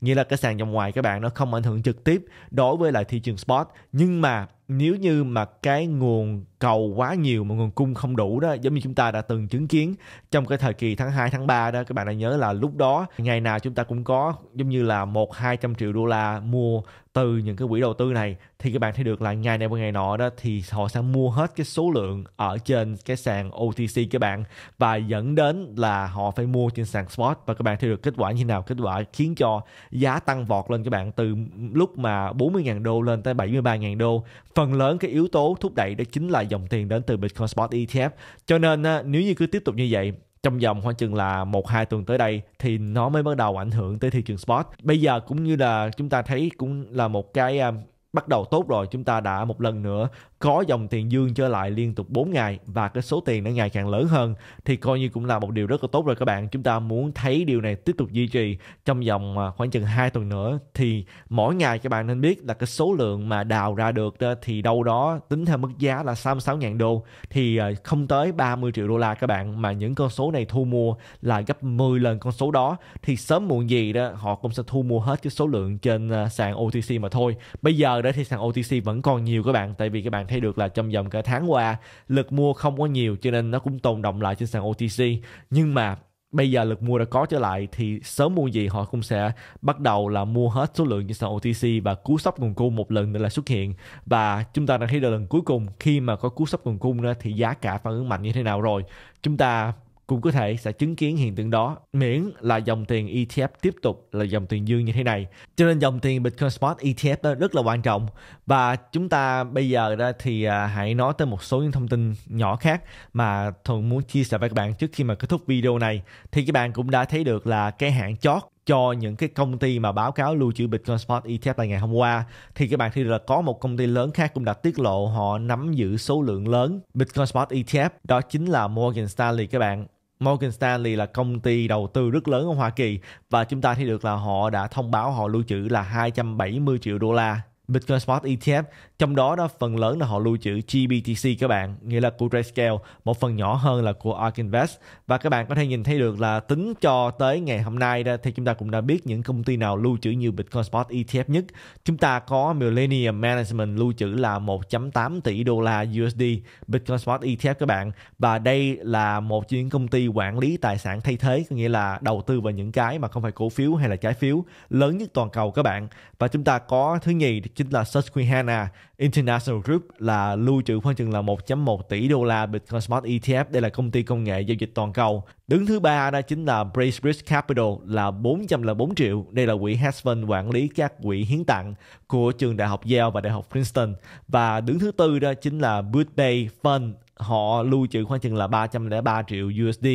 nghĩa là cái sàn dòng ngoài các bạn nó không ảnh hưởng trực tiếp đối với lại thị trường spot nhưng mà nếu như mà cái nguồn cầu quá nhiều mà nguồn cung không đủ đó giống như chúng ta đã từng chứng kiến trong cái thời kỳ tháng 2 tháng 3 đó các bạn đã nhớ là lúc đó ngày nào chúng ta cũng có giống như là một hai trăm triệu đô la mua từ những cái quỹ đầu tư này thì các bạn thấy được là ngày này và ngày nọ đó thì họ sẽ mua hết cái số lượng ở trên cái sàn OTC các bạn và dẫn đến là họ phải mua trên sàn spot và các bạn thấy được kết quả như nào kết quả khiến cho giá tăng vọt lên các bạn từ lúc mà 40.000 đô lên tới 73.000 đô phần lớn cái yếu tố thúc đẩy đó chính là dòng tiền đến từ Bitcoin Spot ETF. Cho nên nếu như cứ tiếp tục như vậy trong vòng khoảng chừng là một hai tuần tới đây thì nó mới bắt đầu ảnh hưởng tới thị trường spot. Bây giờ cũng như là chúng ta thấy cũng là một cái à, bắt đầu tốt rồi chúng ta đã một lần nữa có dòng tiền dương trở lại liên tục 4 ngày và cái số tiền nó ngày càng lớn hơn thì coi như cũng là một điều rất là tốt rồi các bạn. Chúng ta muốn thấy điều này tiếp tục duy trì trong vòng à, khoảng chừng 2 tuần nữa thì mỗi ngày các bạn nên biết là cái số lượng mà đào ra được thì đâu đó tính theo mức giá là 36.000 đô thì à, không tới 30 triệu đô la các bạn mà những con số này thu mua là gấp 10 lần con số đó thì sớm muộn gì đó họ cũng sẽ thu mua hết cái số lượng trên à, sàn OTC mà thôi. Bây giờ đó thì sàn OTC vẫn còn nhiều các bạn tại vì các bạn bạn thấy được là trong vòng cả tháng qua lực mua không có nhiều cho nên nó cũng tồn động lại trên sàn OTC nhưng mà bây giờ lực mua đã có trở lại thì sớm muộn gì họ cũng sẽ bắt đầu là mua hết số lượng trên sàn OTC và cú sốc nguồn cung một lần nữa là xuất hiện và chúng ta đã thấy được lần cuối cùng khi mà có cú sốc nguồn cung đó thì giá cả phản ứng mạnh như thế nào rồi chúng ta cũng có thể sẽ chứng kiến hiện tượng đó miễn là dòng tiền ETF tiếp tục là dòng tiền dương như thế này. Cho nên dòng tiền Bitcoin Spot ETF đó rất là quan trọng và chúng ta bây giờ đó thì à, hãy nói tới một số những thông tin nhỏ khác mà Thuận muốn chia sẻ với các bạn trước khi mà kết thúc video này thì các bạn cũng đã thấy được là cái hạn chót cho những cái công ty mà báo cáo lưu trữ Bitcoin Spot ETF là ngày hôm qua thì các bạn thấy được là có một công ty lớn khác cũng đã tiết lộ họ nắm giữ số lượng lớn Bitcoin Spot ETF đó chính là Morgan Stanley các bạn Morgan Stanley là công ty đầu tư rất lớn ở Hoa Kỳ và chúng ta thấy được là họ đã thông báo họ lưu trữ là 270 triệu đô la Bitcoin Spot ETF, trong đó đó phần lớn là họ lưu trữ GBTC các bạn, nghĩa là của Grayscale, một phần nhỏ hơn là của ARK Invest và các bạn có thể nhìn thấy được là tính cho tới ngày hôm nay đó, thì chúng ta cũng đã biết những công ty nào lưu trữ nhiều Bitcoin Spot ETF nhất. Chúng ta có Millennium Management lưu trữ là 1.8 tỷ đô la USD Bitcoin Spot ETF các bạn và đây là một trong những công ty quản lý tài sản thay thế có nghĩa là đầu tư vào những cái mà không phải cổ phiếu hay là trái phiếu lớn nhất toàn cầu các bạn và chúng ta có thứ nhì chính là Susquehanna International Group là lưu trữ khoảng chừng là 1.1 tỷ đô la Bitcoin Smart ETF. Đây là công ty công nghệ giao dịch toàn cầu. Đứng thứ ba đó chính là Bracebridge Capital là 404 triệu. Đây là quỹ hedge fund quản lý các quỹ hiến tặng của trường đại học Yale và đại học Princeton. Và đứng thứ tư đó chính là Booth Bay Fund họ lưu trữ khoảng chừng là 303 triệu USD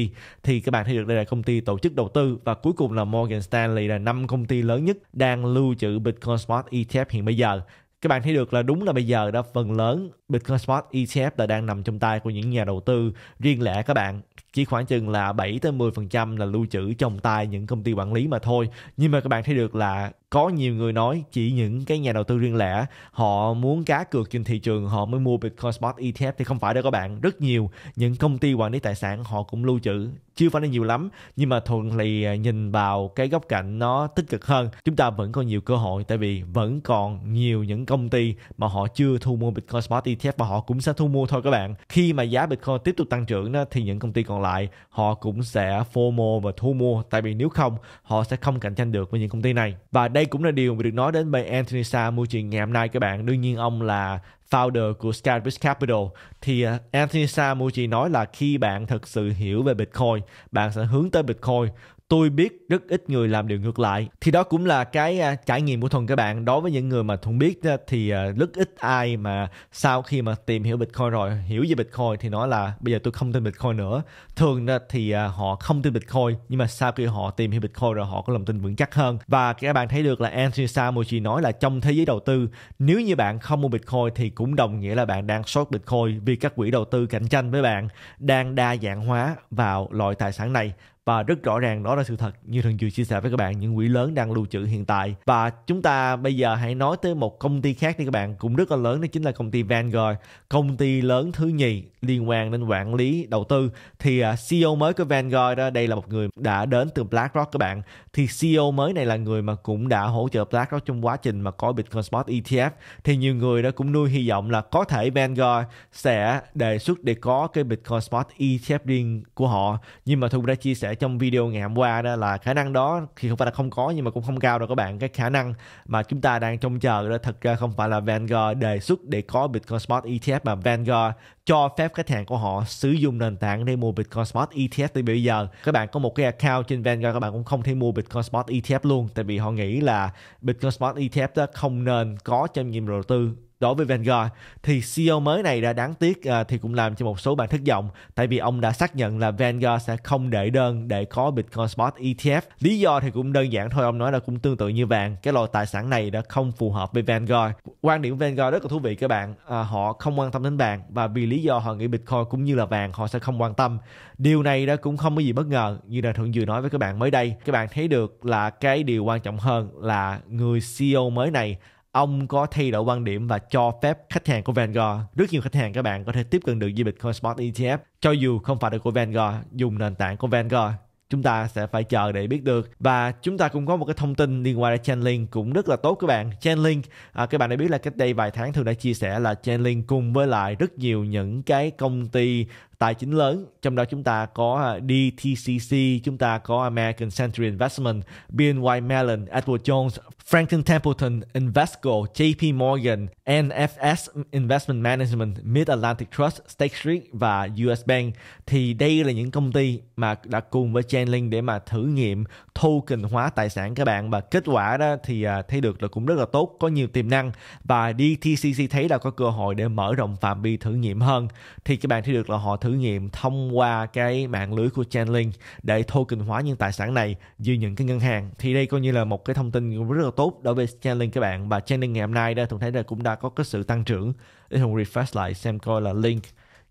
thì các bạn thấy được đây là công ty tổ chức đầu tư và cuối cùng là Morgan Stanley là năm công ty lớn nhất đang lưu trữ Bitcoin Spot ETF hiện bây giờ các bạn thấy được là đúng là bây giờ đó phần lớn Bitcoin Spot ETF là đang nằm trong tay của những nhà đầu tư riêng lẻ các bạn chỉ khoảng chừng là 7 tới 10% là lưu trữ trong tay những công ty quản lý mà thôi. Nhưng mà các bạn thấy được là có nhiều người nói chỉ những cái nhà đầu tư riêng lẻ họ muốn cá cược trên thị trường họ mới mua Bitcoin Spot ETF thì không phải đâu các bạn rất nhiều những công ty quản lý tài sản họ cũng lưu trữ chưa phải là nhiều lắm nhưng mà thuận thì à, nhìn vào cái góc cạnh nó tích cực hơn chúng ta vẫn còn nhiều cơ hội tại vì vẫn còn nhiều những công ty mà họ chưa thu mua Bitcoin Spot ETF và họ cũng sẽ thu mua thôi các bạn khi mà giá Bitcoin tiếp tục tăng trưởng thì những công ty còn lại họ cũng sẽ phô mô và thu mua tại vì nếu không họ sẽ không cạnh tranh được với những công ty này và đây đây cũng là điều mà được nói đến bởi Anthony Starr mua chuyện ngày hôm nay các bạn. Đương nhiên ông là founder của Skybridge Capital thì à, Anthony Samucci nói là khi bạn thực sự hiểu về Bitcoin, bạn sẽ hướng tới Bitcoin tôi biết rất ít người làm điều ngược lại thì đó cũng là cái à, trải nghiệm của thuần các bạn đối với những người mà thuần biết thì à, rất ít ai mà sau khi mà tìm hiểu bitcoin rồi hiểu về bitcoin thì nói là bây giờ tôi không tin bitcoin nữa thường thì à, họ không tin bitcoin nhưng mà sau khi họ tìm hiểu bitcoin rồi họ có lòng tin vững chắc hơn và các bạn thấy được là Anthony Samucci nói là trong thế giới đầu tư nếu như bạn không mua bitcoin thì cũng đồng nghĩa là bạn đang short bitcoin vì các quỹ đầu tư cạnh tranh với bạn đang đa dạng hóa vào loại tài sản này và rất rõ ràng đó là sự thật như thường vừa chia sẻ với các bạn những quỹ lớn đang lưu trữ hiện tại và chúng ta bây giờ hãy nói tới một công ty khác đi các bạn cũng rất là lớn đó chính là công ty Vanguard công ty lớn thứ nhì liên quan đến quản lý đầu tư thì à, CEO mới của Vanguard đó đây là một người đã đến từ BlackRock các bạn thì CEO mới này là người mà cũng đã hỗ trợ BlackRock trong quá trình mà có Bitcoin Spot ETF thì nhiều người đã cũng nuôi hy vọng là có thể Vanguard sẽ đề xuất để có cái Bitcoin Spot ETF riêng của họ nhưng mà Thu đã chia sẻ trong video ngày hôm qua đó là khả năng đó thì không phải là không có nhưng mà cũng không cao đâu các bạn cái khả năng mà chúng ta đang trông chờ đó thật ra không phải là Vanguard đề xuất để có Bitcoin Spot ETF mà Vanguard cho phép khách hàng của họ sử dụng nền tảng để mua Bitcoin Spot ETF từ bây giờ các bạn có một cái account trên Vanguard các bạn cũng không thể mua Bitcoin Spot ETF luôn tại vì họ nghĩ là Bitcoin Spot ETF đó không nên có trong nhiệm đầu tư đối với Vanguard thì CEO mới này đã đáng tiếc à, thì cũng làm cho một số bạn thất vọng tại vì ông đã xác nhận là Vanguard sẽ không để đơn để có Bitcoin Spot ETF. Lý do thì cũng đơn giản thôi, ông nói là cũng tương tự như vàng, cái loại tài sản này đã không phù hợp với Vanguard. Quan điểm Vanguard rất là thú vị các bạn, à, họ không quan tâm đến vàng và vì lý do họ nghĩ Bitcoin cũng như là vàng họ sẽ không quan tâm. Điều này đã cũng không có gì bất ngờ như là Thuận vừa nói với các bạn mới đây. Các bạn thấy được là cái điều quan trọng hơn là người CEO mới này ông có thay đổi quan điểm và cho phép khách hàng của Vanguard, rất nhiều khách hàng các bạn có thể tiếp cận được với Bitcoin Spot ETF cho dù không phải là của Vanguard, dùng nền tảng của Vanguard chúng ta sẽ phải chờ để biết được và chúng ta cũng có một cái thông tin liên quan đến Chainlink cũng rất là tốt các bạn Chainlink à, các bạn đã biết là cách đây vài tháng thường đã chia sẻ là Chainlink cùng với lại rất nhiều những cái công ty tài chính lớn trong đó chúng ta có à, DTCC chúng ta có American Century Investment BNY Mellon Edward Jones Franklin Templeton Invesco JP Morgan NFS Investment Management Mid Atlantic Trust State Street và US Bank thì đây là những công ty mà đã cùng với Chainlink để mà thử nghiệm token hóa tài sản các bạn và kết quả đó thì à, thấy được là cũng rất là tốt có nhiều tiềm năng và DTCC thấy là có cơ hội để mở rộng phạm vi thử nghiệm hơn thì các bạn thấy được là họ thử thử nghiệm thông qua cái mạng lưới của Chainlink để token hóa những tài sản này dưới những cái ngân hàng thì đây coi như là một cái thông tin rất là tốt đối với Chainlink các bạn và Chainlink ngày hôm nay đó tôi thấy là cũng đã có cái sự tăng trưởng để hùng refresh lại xem coi là link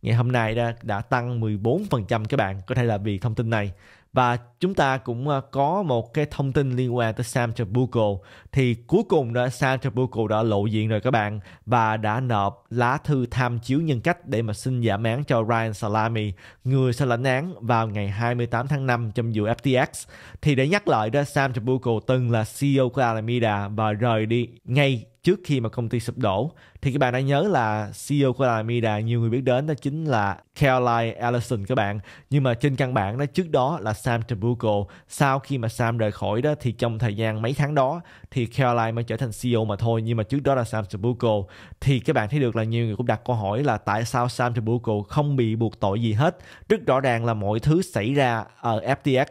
ngày hôm nay đã, đã tăng 14% các bạn có thể là vì thông tin này và chúng ta cũng ờ, có một cái thông tin liên quan tới Sam Trabuco thì cuối cùng đó Sam Trabuco đã lộ diện rồi các bạn và đã nộp lá thư tham chiếu nhân cách để mà xin giảm án cho Ryan Salami người sẽ lãnh án vào ngày 28 tháng 5 trong vụ FTX thì để nhắc lại đó Sam Trabuco từng là CEO của Alameda và rời đi ngay trước khi mà công ty sụp đổ thì các bạn đã nhớ là CEO của Alameda nhiều người biết đến đó chính là Caroline Ellison các bạn nhưng mà trên căn bản đó trước đó là Sam Trabuco sau khi mà Sam rời khỏi đó thì trong thời gian mấy tháng đó thì Caroline mới trở thành CEO mà thôi nhưng mà trước đó là Sam Trabuco thì các bạn thấy được là nhiều người cũng đặt câu hỏi là tại sao Sam Trabuco không bị buộc tội gì hết rất rõ ràng là mọi thứ xảy ra ở FTX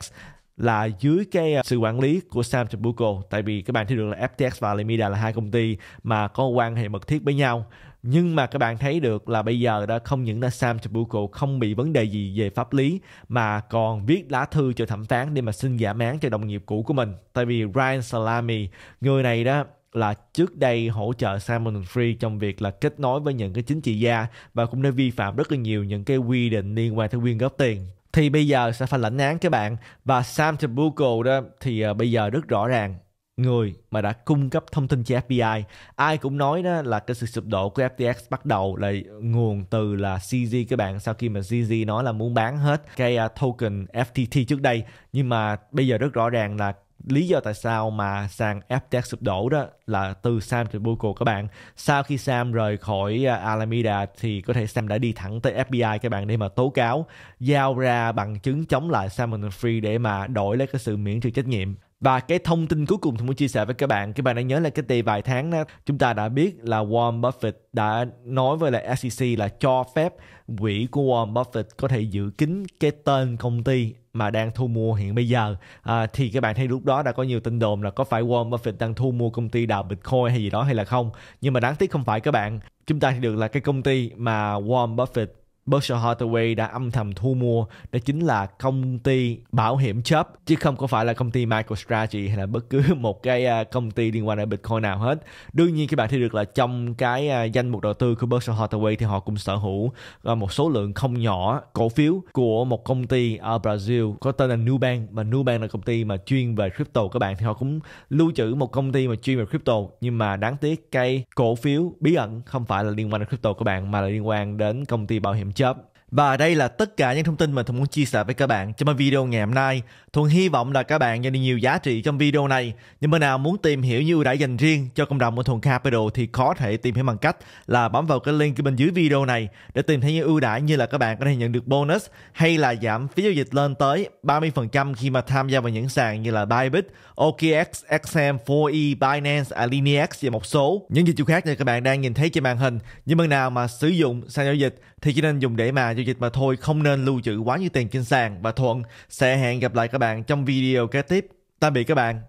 là dưới cái à, sự quản lý của Sam Trabuco tại vì các bạn thấy được là FTX và Alameda là hai công ty mà có quan hệ mật thiết với nhau nhưng mà các bạn thấy được là bây giờ đã không những là Sam Trabuco không bị vấn đề gì về pháp lý mà còn viết lá thư cho thẩm phán để mà xin giảm án cho đồng nghiệp cũ của mình tại vì Ryan Salami người này đó là trước đây hỗ trợ Simon Free trong việc là kết nối với những cái chính trị gia và cũng đã vi phạm rất là nhiều những cái quy định liên quan tới quyên góp tiền thì bây giờ sẽ phải lãnh án các bạn và Sam Trabuco đó thì ờ, bây giờ rất rõ ràng người mà đã cung cấp thông tin cho FBI ai cũng nói đó là cái sự sụp đổ của FTX bắt đầu là nguồn từ là CZ các bạn sau khi mà CZ nói là muốn bán hết cái ờ, token FTT trước đây nhưng mà bây giờ rất rõ ràng là lý do tại sao mà sàn FTX sụp đổ đó là từ Sam Tribuco các bạn. Sau khi Sam rời khỏi à, Alameda thì có thể Sam đã đi thẳng tới FBI các bạn để mà tố cáo, giao ra bằng chứng chống lại Sam Free để mà đổi lấy cái sự miễn trừ trách nhiệm. Và cái thông tin cuối cùng tôi muốn chia sẻ với các bạn, các bạn đã nhớ là cái tì vài tháng đó, chúng ta đã biết là Warren Buffett đã nói với lại SEC là cho phép quỹ của Warren Buffett có thể giữ kín cái tên công ty mà đang thu mua hiện bây giờ à, thì các bạn thấy lúc đó đã có nhiều tin đồn là có phải Warren Buffett đang thu mua công ty đào Bitcoin hay gì đó hay là không nhưng mà đáng tiếc không phải các bạn chúng ta thì được là cái công ty mà Warren Buffett Berkshire Hathaway đã âm thầm thu mua đó chính là công ty bảo hiểm chấp chứ không có phải là công ty MicroStrategy hay là bất cứ một cái à, công ty liên quan đến Bitcoin nào hết. Đương nhiên các bạn thấy được là trong cái à, danh mục đầu tư của Berkshire Hathaway thì họ cũng sở hữu à, một số lượng không nhỏ cổ phiếu của một công ty ở Brazil có tên là Nubank mà Nubank là công ty mà chuyên về crypto các bạn thì họ cũng lưu trữ một công ty mà chuyên về crypto nhưng mà đáng tiếc cái cổ phiếu bí ẩn không phải là liên quan đến crypto các bạn mà là liên quan đến công ty bảo hiểm Ich Và đây là tất cả những thông tin mà Thuận muốn chia sẻ với các bạn trong video ngày hôm nay. Thuận hy vọng là các bạn nhận được nhiều giá trị trong video này. nhưng mà nào muốn tìm hiểu những ưu đãi dành riêng cho cộng đồng của Thuận Capital thì có thể tìm hiểu bằng cách là bấm vào cái link bên dưới video này để tìm thấy những ưu đãi như là các bạn có thể nhận được bonus hay là giảm phí giao dịch lên tới 30% khi mà tham gia vào những sàn như là Bybit, OKX, XM4E, Binance, Alinex và một số những dịch vụ khác như các bạn đang nhìn thấy trên màn hình. nhưng mà nào mà sử dụng sàn giao dịch thì chỉ nên dùng để mà giao dịch mà thôi không nên lưu trữ quá nhiều tiền trên sàn và Thuận sẽ hẹn gặp lại các bạn trong video kế tiếp. Tạm biệt các bạn.